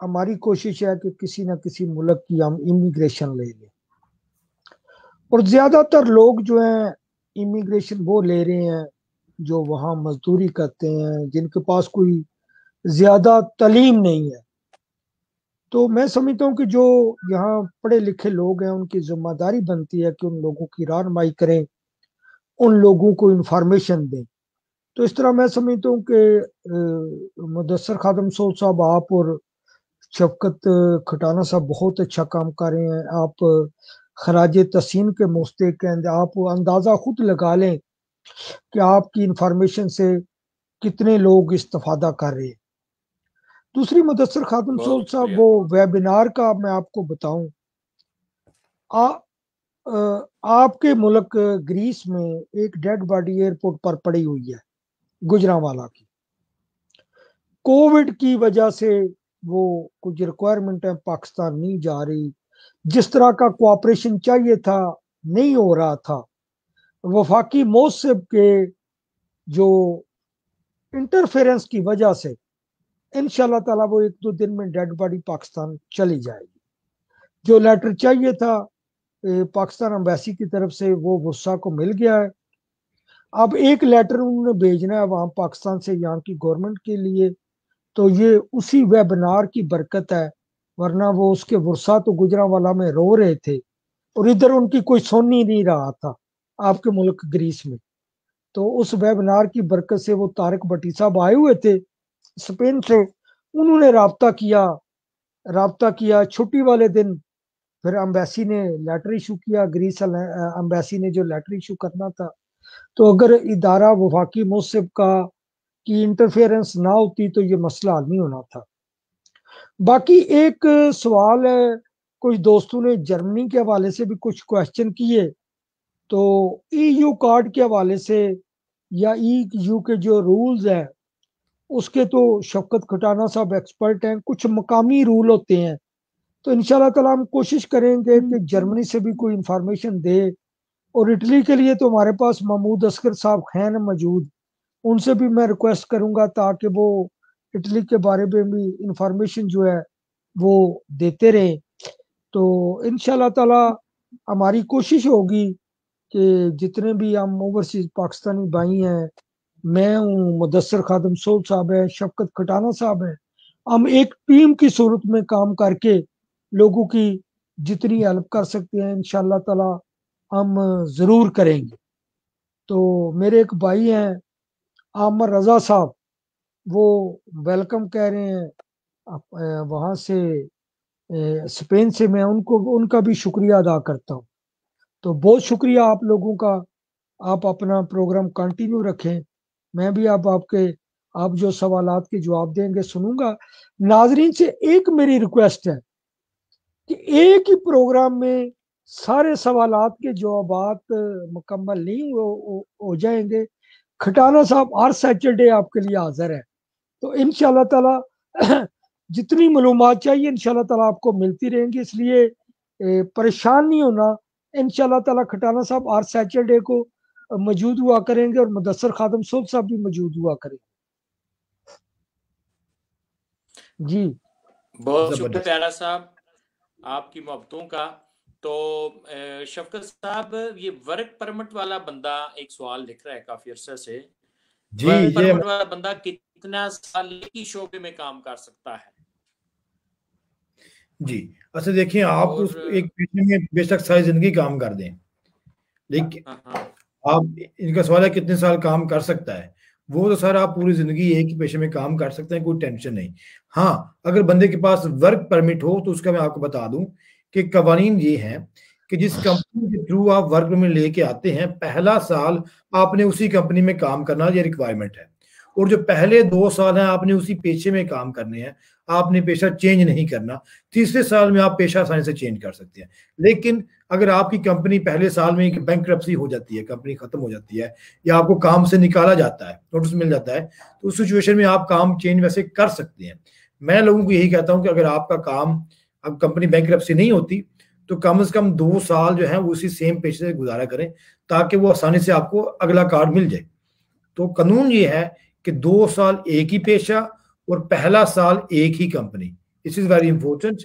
हमारी कोशिश है कि किसी ना किसी मुल्क की हम इमिग्रेशन ले लें और ज़्यादातर लोग जो हैं इमिग्रेशन वो ले रहे हैं जो वहाँ मजदूरी करते हैं जिनके पास कोई ज़्यादा तलीम नहीं है तो मैं समझता हूँ कि जो यहाँ पढ़े लिखे लोग हैं उनकी जिम्मेदारी बनती है कि उन लोगों की रानमाई करें उन लोगों को इंफॉर्मेशन दें तो इस तरह मैं समझता हूँ कि मुदसर खादम सोल साहब आप और शफकत खटाना साहब बहुत अच्छा काम कर रहे हैं आप खराज तसीम के मुस्तक हैं तो आप अंदाज़ा खुद लगा लें कि आपकी इंफॉर्मेशन से कितने लोग इस्तफादा कर रहे हैं दूसरी मुदसर खादम सोल साहब वो वेबिनार का मैं आपको बताऊं आपके मुल्क ग्रीस में एक डेड बॉडी एयरपोर्ट पर पड़ी हुई है गुजरावाला की कोविड की वजह से वो कुछ रिक्वायरमेंट है पाकिस्तान नहीं जा रही जिस तरह का कोऑपरेशन चाहिए था नहीं हो रहा था वफाकी मौसम के जो इंटरफेरेंस की वजह से इन ताला वो एक दो दिन में डेड बॉडी पाकिस्तान चली जाएगी जो लेटर चाहिए था पाकिस्तान अम्बेसी की तरफ से वो गुस्सा को मिल गया है अब एक लेटर उन्होंने भेजना है वहाँ पाकिस्तान से यहाँ की गवर्नमेंट के लिए तो ये उसी वेबिनार की बरकत है वरना वो उसके वर्षा तो गुजरा वाला में रो रहे थे और इधर उनकी कोई सुन ही नहीं रहा था आपके मुल्क ग्रीस में तो उस वेबिनार की बरकत से वो तारक भट्टी साहब आए हुए थे स्पेन से उन्होंने रबता किया रबता किया छुट्टी वाले दिन फिर अम्बेसी ने लेटर इशू किया ग्रीस अम्बेसी ने जो लेटर इशू करना था तो अगर इदारा वफाकी मौसब का की इंटरफेरेंस ना होती तो ये मसला आदमी नहीं होना था बाकी एक सवाल है कुछ दोस्तों ने जर्मनी के हवाले से भी कुछ क्वेश्चन किए तो ईयू e कार्ड के हवाले से या ई e यू के जो रूल्स हैं उसके तो शफकत खटाना साहब एक्सपर्ट हैं कुछ मकामी रूल होते हैं तो इन तला हम कोशिश करेंगे कि जर्मनी से भी कोई इंफॉर्मेशन दे और इटली के लिए तो हमारे पास महमूद अस्कर साहब हैं मौजूद उनसे भी मैं रिक्वेस्ट करूंगा ताकि वो इटली के बारे में भी इंफॉर्मेशन जो है वो देते रहें तो इन ताला हमारी कोशिश होगी कि जितने भी हम ओवरसीज पाकिस्तानी भाई हैं मैं हूँ मुदसर खादम सोल साहब है शफकत खटाना साहब हैं हम एक टीम की सूरत में काम करके लोगों की जितनी हेल्प कर सकते हैं इन ताला हम ज़रूर करेंगे तो मेरे एक भाई हैं आमर रज़ा साहब वो वेलकम कह रहे हैं वहाँ से स्पेन से मैं उनको उनका भी शुक्रिया अदा करता हूँ तो बहुत शुक्रिया आप लोगों का आप अपना प्रोग्राम कंटिन्यू रखें मैं भी अब आप आपके आप जो सवाल के जवाब देंगे सुनूंगा नाजरीन से एक मेरी रिक्वेस्ट है कि एक ही प्रोग्राम में सारे सवाल के जवाब मुकम्मल नहीं हो, हो जाएंगे खटाना साहब हर सैटरडे आपके लिए हाजिर है तो इन ताला जितनी मलूम चाहिए इन ताला आपको मिलती रहेंगी इसलिए परेशान नहीं होना इन ताला खटाना साहब हर सैटरडे को मौजूद हुआ करेंगे और मुदसर खादम सोब साहब भी मौजूद हुआ करेंगे जी बहुत शुक्रिया साहब आपकी मोहब्बतों का तो शफकत साहब ये वर्क परमिट वाला बंदा एक सवाल लिख रहा है काफी अरसा से जी वर्क परमिट वाला बंदा कितना साल की शोबे में काम कर सकता है जी असल देखिए आप और, उस एक पेशे में बेशक सारी जिंदगी काम कर दें लेकिन हाँ, हाँ, हाँ। आप इनका सवाल है कितने साल काम कर सकता है वो तो सर आप पूरी जिंदगी एक ही पेशे में काम कर सकते हैं कोई टेंशन नहीं हाँ अगर बंदे के पास वर्क परमिट हो तो उसका मैं आपको बता दूं के कवानीन ये हैं कि जिस कंपनी के थ्रू आप वर्क में लेके आते हैं पहला साल आपने उसी कंपनी में काम करना ये रिक्वायरमेंट है और जो पहले दो साल हैं आपने उसी पेशे में काम करने हैं आपने पेशा चेंज नहीं करना तीसरे साल में आप पेशा आसानी से चेंज कर सकते हैं लेकिन अगर आपकी कंपनी पहले साल में बैंक हो जाती है कंपनी खत्म हो जाती है या आपको काम से निकाला जाता है नोटिस मिल जाता है तो उस सिचुएशन में आप काम चेंज वैसे कर सकते हैं मैं लोगों को यही कहता हूं कि अगर आपका काम अब कंपनी बैंक नहीं होती तो कम से कम दो साल जो है वो उसी सेम पेशे से गुजारा करें ताकि वो आसानी से आपको अगला कार्ड मिल जाए तो कानून ये है कि दो साल एक ही पेशा और पहला साल एक ही company this is very important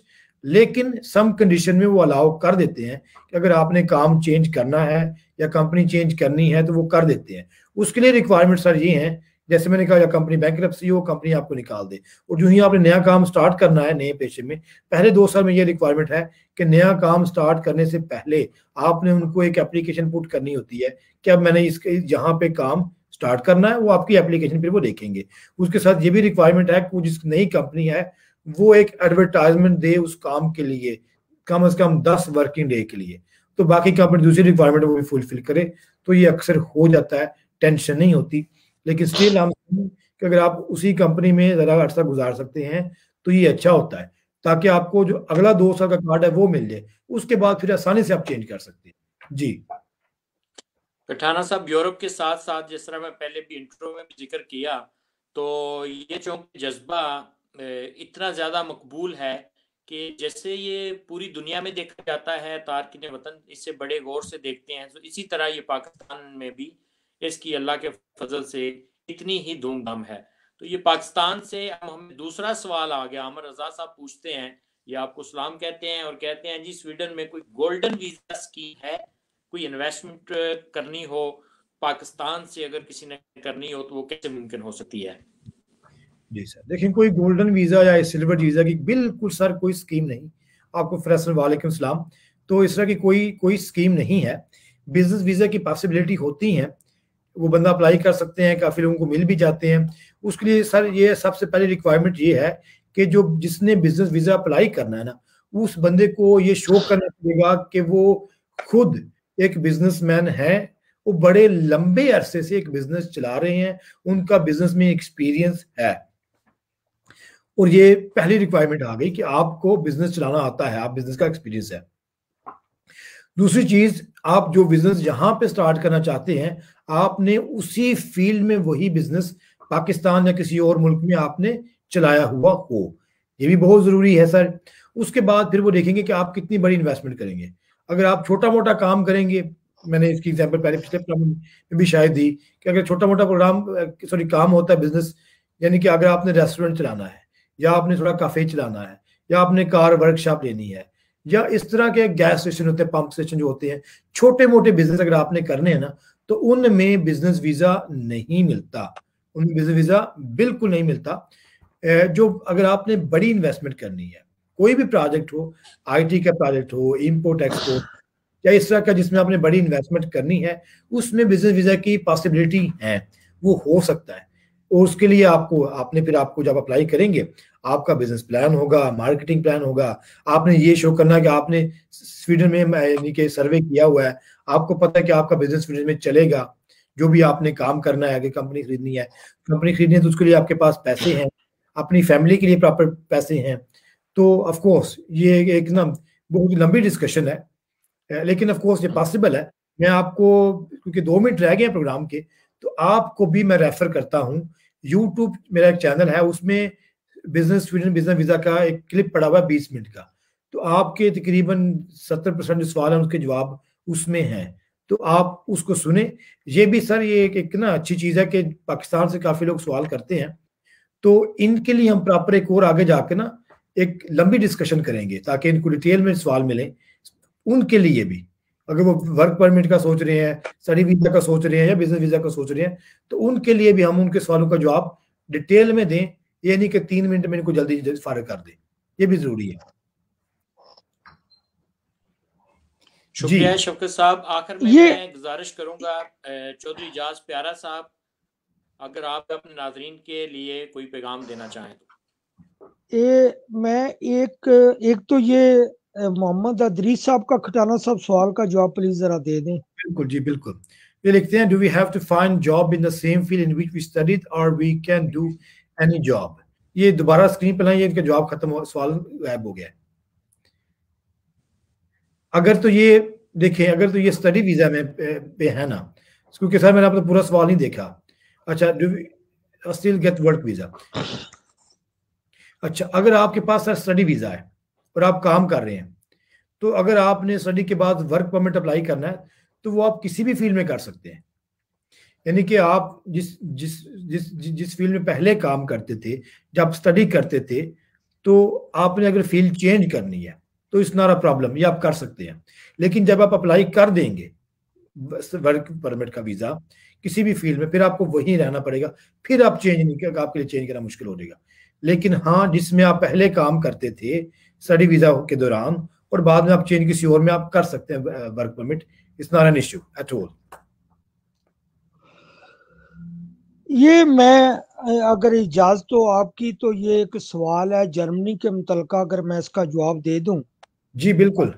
लेकिन सम कंडीशन में वो अलाउ कर देते हैं कि अगर आपने काम चेंज करना है या कंपनी चेंज करनी है तो वो कर देते हैं उसके लिए रिक्वायरमेंट सर ये हैं जैसे मैंने कहा या कंपनी बैंक हो कंपनी आपको निकाल दे और जो ही आपने नया काम स्टार्ट करना है नए पेशे में पहले दो साल में ये रिक्वायरमेंट है कि नया काम स्टार्ट करने से पहले आपने उनको एक एप्लीकेशन पुट करनी होती है कि अब मैंने इसके यहाँ पे काम स्टार्ट करना है वो आपकी एप्लीकेशन पर वो देखेंगे उसके साथ ये भी रिक्वायरमेंट है कि जिस नई कंपनी है वो एक एडवर्टाइजमेंट दे उस काम के लिए कम अज कम दस वर्किंग डे के लिए तो बाकी कंपनी दूसरी रिक्वायरमेंट वो भी फुलफिल करे तो ये अक्सर हो जाता है टेंशन नहीं होती लेकिन स्टिल हम कि अगर आप उसी कंपनी में जरा अर्सा गुजार सकते हैं तो ये अच्छा होता है ताकि आपको जो अगला दो साल का कार्ड है वो मिल जाए उसके बाद फिर आसानी से आप चेंज कर सकते हैं जी पठाना साहब यूरोप के साथ साथ जिस तरह मैं पहले भी इंट्रो में जिक्र किया तो ये चूंकि जज्बा इतना ज़्यादा मकबूल है कि जैसे ये पूरी दुनिया में देखा जाता है तारकिन वतन इससे बड़े गौर से देखते हैं तो इसी तरह ये पाकिस्तान में भी इसकी अल्लाह के फजल से इतनी ही धूमधाम है तो ये पाकिस्तान से अब हमें दूसरा सवाल आ गया अमर रजा साहब पूछते हैं ये आपको सलाम कहते हैं और कहते हैं जी स्वीडन में कोई गोल्डन वीजा स्कीम है कोई इन्वेस्टमेंट करनी हो पाकिस्तान से अगर किसी ने करनी हो तो वो कैसे मुमकिन हो सकती है जी सर देखिए कोई गोल्डन वीज़ा या सिल्वर वीज़ा की बिल्कुल सर कोई स्कीम नहीं आपको फैसल वालेकुम सलाम तो इस तरह की कोई कोई स्कीम नहीं है बिजनेस वीज़ा की पॉसिबिलिटी होती है वो बंदा अप्लाई कर सकते हैं काफ़ी लोगों को मिल भी जाते हैं उसके लिए सर ये सबसे पहले रिक्वायरमेंट ये है कि जो जिसने बिजनेस वीज़ा अप्लाई करना है ना उस बंदे को ये शो करना पड़ेगा कि वो खुद एक बिजनेसमैन है वो बड़े लंबे अरसे से एक बिजनेस चला रहे हैं उनका बिजनेस में एक्सपीरियंस है और ये पहली रिक्वायरमेंट आ गई कि आपको बिजनेस चलाना आता है आप बिजनेस का एक्सपीरियंस है दूसरी चीज आप जो बिजनेस यहाँ पे स्टार्ट करना चाहते हैं आपने उसी फील्ड में वही बिजनेस पाकिस्तान या किसी और मुल्क में आपने चलाया हुआ हो ये भी बहुत ज़रूरी है सर उसके बाद फिर वो देखेंगे कि आप कितनी बड़ी इन्वेस्टमेंट करेंगे अगर आप छोटा मोटा काम करेंगे मैंने इसकी एग्जाम्पल पहले पिछले प्रोग्राम में भी शायद दी कि अगर छोटा मोटा प्रोग्राम सॉरी काम होता है बिजनेस यानी कि अगर आपने रेस्टोरेंट चलाना है या आपने थोड़ा काफ़े चलाना है या आपने कार वर्कशॉप लेनी है या इस तरह के गैस स्टेशन होते हैं पंप स्टेशन जो होते हैं छोटे मोटे बिजनेस अगर आपने करने हैं ना तो उनमें बिजनेस वीजा नहीं मिलता उनमें बिजनेस वीजा बिल्कुल नहीं मिलता जो अगर आपने बड़ी इन्वेस्टमेंट करनी है कोई भी प्रोजेक्ट हो आईटी का प्रोजेक्ट हो इम्पोर्ट एक्सपोर्ट या इस तरह का जिसमें आपने बड़ी इन्वेस्टमेंट करनी है उसमें बिजनेस वीजा की पॉसिबिलिटी है वो हो सकता है और उसके लिए आपको आपने फिर आपको जब अप्लाई करेंगे आपका बिजनेस प्लान होगा मार्केटिंग प्लान होगा आपने ये शो करना कि आपने स्वीडन में यानी कि सर्वे किया हुआ है आपको पता है कि आपका बिजनेस स्वीडन में चलेगा जो भी आपने काम करना है अगर कंपनी खरीदनी है कंपनी खरीदनी है तो उसके लिए आपके पास पैसे हैं अपनी फैमिली के लिए प्रॉपर पैसे हैं तो ऑफकोर्स ये एक ना बहुत लंबी डिस्कशन है लेकिन ऑफकोर्स ये पॉसिबल है मैं आपको क्योंकि दो मिनट रह गए हैं प्रोग्राम के तो आपको भी मैं रेफर करता हूँ यूट्यूब मेरा एक चैनल है उसमें बिजनेस स्टूडेंट बिजनेस वीजा का एक क्लिप पड़ा हुआ है बीस मिनट का तो आपके तकरीबन सत्तर परसेंट जो सवाल है उसके जवाब उसमें हैं तो आप उसको सुने ये भी सर ये एक, एक ना अच्छी चीज़ है कि पाकिस्तान से काफ़ी लोग सवाल करते हैं तो इनके लिए हम प्रॉपर एक और आगे जाके ना एक लंबी डिस्कशन करेंगे ताकि इनको डिटेल में सवाल मिले उनके लिए भी अगर वो वर्क परमिट का सोच रहे हैं स्टडी वीजा का सोच रहे हैं या बिजनेस वीजा का सोच रहे हैं तो उनके लिए भी हम उनके सवालों का जवाब डिटेल में दें ये नहीं कि तीन मिनट में इनको जल्दी फारग कर दे ये भी जरूरी है शुक्रिया शौकत साहब आखिर में मैं गुजारिश करूंगा चौधरी जाज प्यारा साहब अगर आप अपने नाजरीन के लिए कोई पैगाम देना चाहें तो ए, मैं एक एक तो ये मोहम्मद अदरी साहब का खटाना साहब सवाल का जवाब प्लीज जरा दे दें बिल्कुल जी बिल्कुल ये लिखते हैं do we have to find job in the same field in which we studied और we can do any job ये दोबारा स्क्रीन पर लाइए इनका जॉब खत्म सवाल गायब हो गया अगर तो ये देखें अगर तो ये स्टडी वीजा में पे है ना क्योंकि सर मैंने आपने पूरा सवाल नहीं देखा अच्छा do still get work visa अच्छा अगर आपके पास सर स्टडी वीजा है और आप काम कर रहे हैं तो अगर आपने स्टडी के बाद वर्क परमिट अप्लाई करना है तो वो आप किसी भी फील्ड में कर सकते हैं यानी कि आप जिस जिस जिस जिस फील्ड में पहले काम करते थे जब आप स्टडी करते थे तो आपने अगर फील्ड चेंज करनी है तो इस नारा प्रॉब्लम ये आप कर सकते हैं लेकिन जब आप अप्लाई कर देंगे वर्क परमिट का वीज़ा किसी भी फील्ड में फिर आपको वहीं रहना पड़ेगा फिर आप चेंज नहीं कर आपके लिए चेंज करना मुश्किल हो जाएगा लेकिन हाँ जिसमें आप पहले काम करते थे स्टडी वीज़ा के दौरान और बाद में आप चेंज किसी और में आप कर सकते हैं work permit it's not an issue at all ये मैं अगर इजाज़त हो आपकी तो ये एक सवाल है जर्मनी के मुतल अगर मैं इसका जवाब दे दूं जी बिल्कुल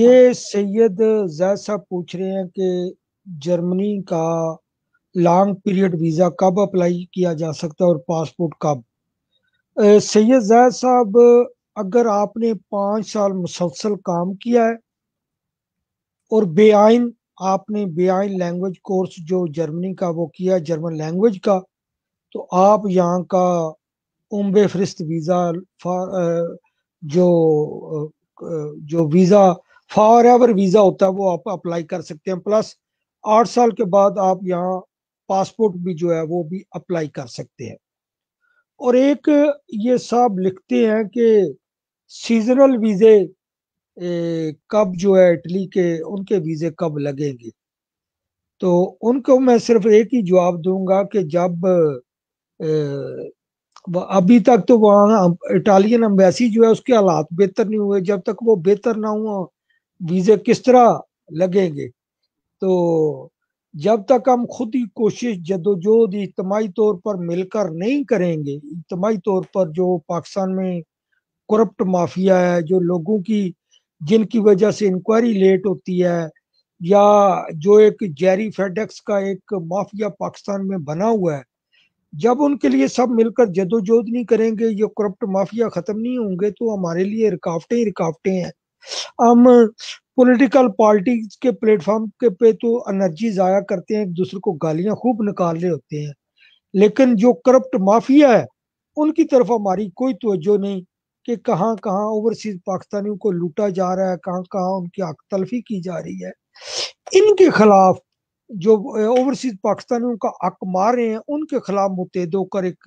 ये सैयद जैद साहब पूछ रहे हैं कि जर्मनी का लॉन्ग पीरियड वीज़ा कब अप्लाई किया जा सकता है और पासपोर्ट कब सैयद जैद साहब अगर आपने पांच साल मुसलसल काम किया है और बेआइन आपने बियाइन लैंग्वेज कोर्स जो जर्मनी का वो किया जर्मन लैंग्वेज का तो आप यहाँ का उम्बे फरिस्त वीज़ा जो जो वीज़ा फॉर एवर वीज़ा होता है वो आप अप्लाई कर सकते हैं प्लस आठ साल के बाद आप यहाँ पासपोर्ट भी जो है वो भी अप्लाई कर सकते हैं और एक ये साहब लिखते हैं कि सीजनल वीज़े कब जो है इटली के उनके वीज़े कब लगेंगे तो उनको मैं सिर्फ एक ही जवाब दूंगा कि जब अभी तक तो वहाँ इटालियन अम्बेसी जो है उसके हालात बेहतर नहीं हुए जब तक वो बेहतर ना हुआ वीज़े किस तरह लगेंगे तो जब तक हम खुद ही कोशिश जदोजोद इजमाही तौर पर मिलकर नहीं करेंगे इज्तमाही तौर पर जो पाकिस्तान में करप्ट माफिया है जो लोगों की जिनकी वजह से इंक्वायरी लेट होती है या जो एक जेरी फेडेक्स का एक माफिया पाकिस्तान में बना हुआ है जब उनके लिए सब मिलकर जदोजहद नहीं करेंगे ये करप्ट माफिया ख़त्म नहीं होंगे तो हमारे लिए रुकावटें ही रुकावटें हैं हम पॉलिटिकल पार्टी के प्लेटफॉर्म के पे तो एनर्जी ज़ाया करते हैं एक दूसरे को गालियां खूब निकाल रहे होते हैं लेकिन जो करप्ट माफिया है उनकी तरफ हमारी कोई तोज्जो नहीं कि कहाँ कहाँ ओवरसीज पाकिस्तानियों को लूटा जा रहा है कहाँ कहाँ उनकी हक तलफी की जा रही है इनके खिलाफ जो ओवरसीज पाकिस्तानियों का हक मार रहे हैं उनके खिलाफ मुतहद होकर एक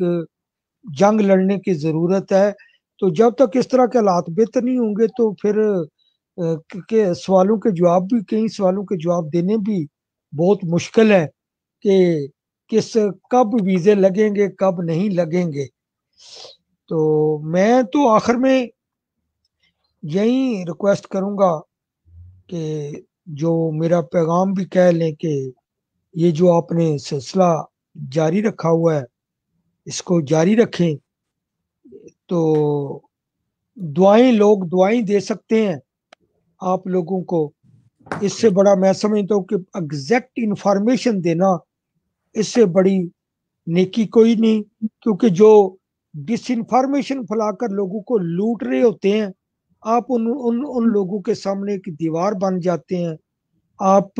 जंग लड़ने की ज़रूरत है तो जब तक इस तरह के हालात बेहतर नहीं होंगे तो फिर के सवालों के जवाब भी कई सवालों के जवाब देने भी बहुत मुश्किल है कि किस कब वीज़े लगेंगे कब नहीं लगेंगे तो मैं तो आखिर में यही रिक्वेस्ट करूँगा कि जो मेरा पैगाम भी कह लें कि ये जो आपने सिलसिला जारी रखा हुआ है इसको जारी रखें तो दुआएं लोग दुआएं दे सकते हैं आप लोगों को इससे बड़ा मैं समझता हूँ कि एग्जैक्ट इन्फॉर्मेशन देना इससे बड़ी नेकी कोई नहीं क्योंकि जो डिसइंफॉर्मेशन फैलाकर लोगों को लूट रहे होते हैं आप उन उन उन लोगों के सामने की दीवार बन जाते हैं आप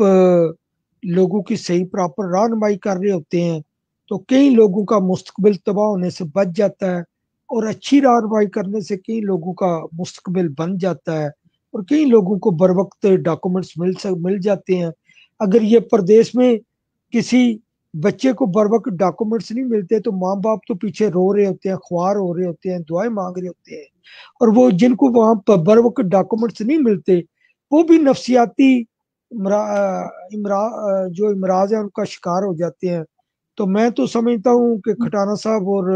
लोगों की सही प्रॉपर रहनमाई कर रहे होते हैं तो कई लोगों का मुस्तबिल तबाह होने से बच जाता है और अच्छी रहनमाई करने से कई लोगों का मुस्तबिल बन जाता है और कई लोगों को बर वक्त डॉक्यूमेंट्स मिल सक मिल जाते हैं अगर ये प्रदेश में किसी बच्चे को बर वक्त डॉक्यूमेंट्स नहीं मिलते तो माँ बाप तो पीछे रो रहे होते हैं ख्वार हो रहे होते हैं दुआएं मांग रहे होते हैं और वो जिनको वहाँ पर बर वक्त डॉक्यूमेंट्स नहीं मिलते वो भी नफसियाती जो इमराज है उनका शिकार हो जाते हैं तो मैं तो समझता हूँ कि हम्म। खटाना साहब और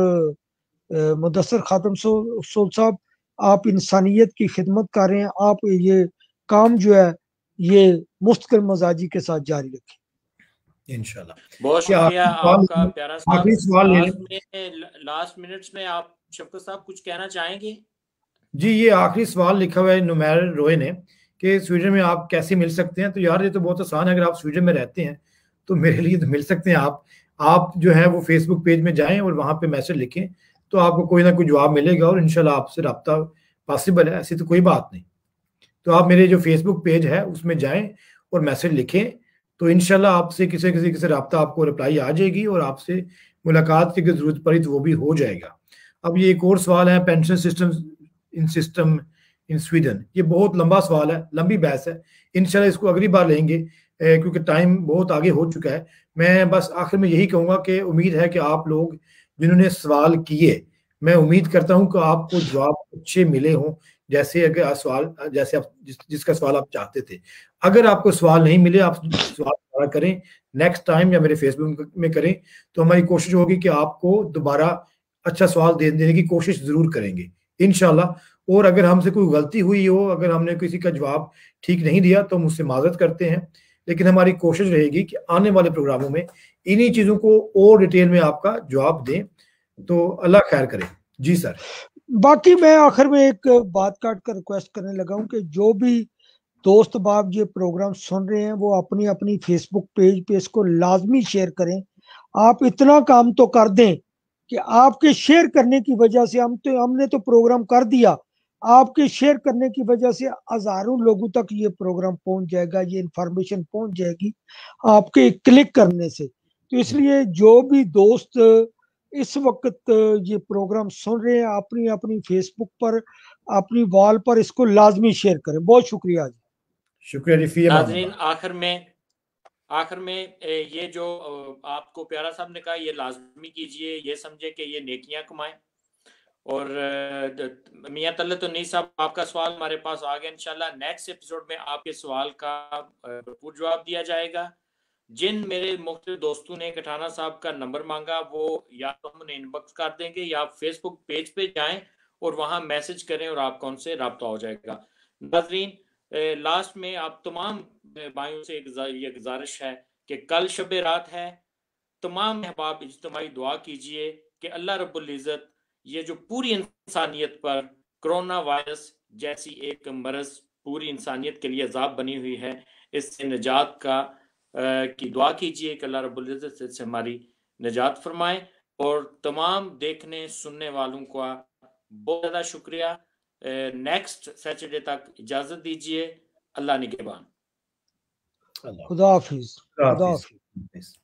मुदसर खातम सोल साहब आप इंसानियत की खिदमत कर रहे हैं आप ये काम जो है ये मुस्तकिल मजाजी के साथ जारी रखें इनशाला बहुत शुक्रिया लास्ट मिनट्स में आप शफकत साहब कुछ कहना चाहेंगे जी ये आखिरी सवाल लिखा हुआ है नुमैर ने कि स्वीडन में आप कैसे मिल सकते हैं तो यार ये तो बहुत आसान है अगर आप स्वीडन में रहते हैं तो मेरे लिए तो मिल सकते हैं आप आप जो है वो फेसबुक पेज में जाएं और वहाँ पे मैसेज लिखें तो आपको कोई ना कोई जवाब मिलेगा और इनशाला आपसे रब्ता पॉसिबल है ऐसी तो कोई बात नहीं तो आप मेरे जो फेसबुक पेज है उसमें जाएं और मैसेज लिखें तो इनशाला आपसे किसी किसी किसी रबता आपको रिप्लाई आ जाएगी और आपसे मुलाकात की जरूरत पड़ी तो वो भी हो जाएगा अब ये एक और सवाल है pension system in system in Sweden ये बहुत लंबा सवाल है लंबी बहस है इनशाला इसको अगली बार लेंगे क्योंकि टाइम बहुत आगे हो चुका है मैं बस आखिर में यही कहूँगा कि उम्मीद है कि आप लोग जिन्होंने सवाल किए मैं उम्मीद करता हूँ कि आपको जवाब अच्छे मिले हों जैसे अगर सवाल जैसे आप जिस, जिसका सवाल आप चाहते थे अगर आपको सवाल नहीं मिले आप सवाल दोबारा करें नेक्स्ट टाइम या मेरे फेसबुक में करें तो हमारी कोशिश होगी कि आपको दोबारा अच्छा सवाल दे देने की कोशिश जरूर करेंगे इनशाला और अगर हमसे कोई गलती हुई हो अगर हमने किसी का जवाब ठीक नहीं दिया तो हम उससे माजत करते हैं लेकिन हमारी कोशिश रहेगी कि आने वाले प्रोग्रामों में इन्हीं चीज़ों को और डिटेल में आपका जवाब दें तो अल्लाह खैर करें जी सर बाकी मैं आखिर में एक बात काट कर रिक्वेस्ट करने लगा हूँ कि जो भी दोस्त बाप ये प्रोग्राम सुन रहे हैं वो अपनी अपनी फेसबुक पेज पे इसको लाजमी शेयर करें आप इतना काम तो कर दें कि आपके शेयर करने की वजह से हम तो हमने तो प्रोग्राम कर दिया आपके शेयर करने की वजह से हजारों लोगों तक ये प्रोग्राम पहुंच जाएगा ये इंफॉर्मेशन पहुंच जाएगी आपके क्लिक करने से तो इसलिए जो भी दोस्त इस वक्त ये प्रोग्राम सुन रहे हैं अपनी अपनी फेसबुक पर अपनी वॉल पर इसको लाजमी शेयर करें बहुत शुक्रिया जी शुक्रिया जी नाजरीन आखिर में आखिर में ये जो आपको प्यारा साहब ने कहा ये लाजमी कीजिए ये समझे कि ये नेकियां कमाएं और मियाँ तो नहीं साहब आपका सवाल हमारे पास आ गया इंशाल्लाह नेक्स्ट एपिसोड में आपके सवाल का भरपूर जवाब दिया जाएगा जिन मेरे मुख्त दोस्तों ने कठाना साहब का नंबर मांगा वो या तो हमने इनबॉक्स कर देंगे या फेसबुक पेज पे जाएं और वहां मैसेज करें और आपका उनसे रबता हो जाएगा नाजरीन लास्ट में आप तमाम भाइयों से ये गुजारिश है कि कल शब रात है तमाम अहबाब इजतमाही दुआ कीजिए कि अल्लाह रबुल्जत ये जो पूरी इंसानियत पर कोरोना वायरस जैसी एक मरज पूरी इंसानियत के लिए अजाब बनी हुई है इससे निजात का की दुआ कीजिए कि अल्लाह रबुल्ज़त से हमारी निजात फरमाए और तमाम देखने सुनने वालों का बहुत ज़्यादा शुक्रिया नेक्स्ट सैटरडे तक इजाज़त दीजिए अल्लाह निगेबान खुदा हाफिज़ खुदा हाफिज़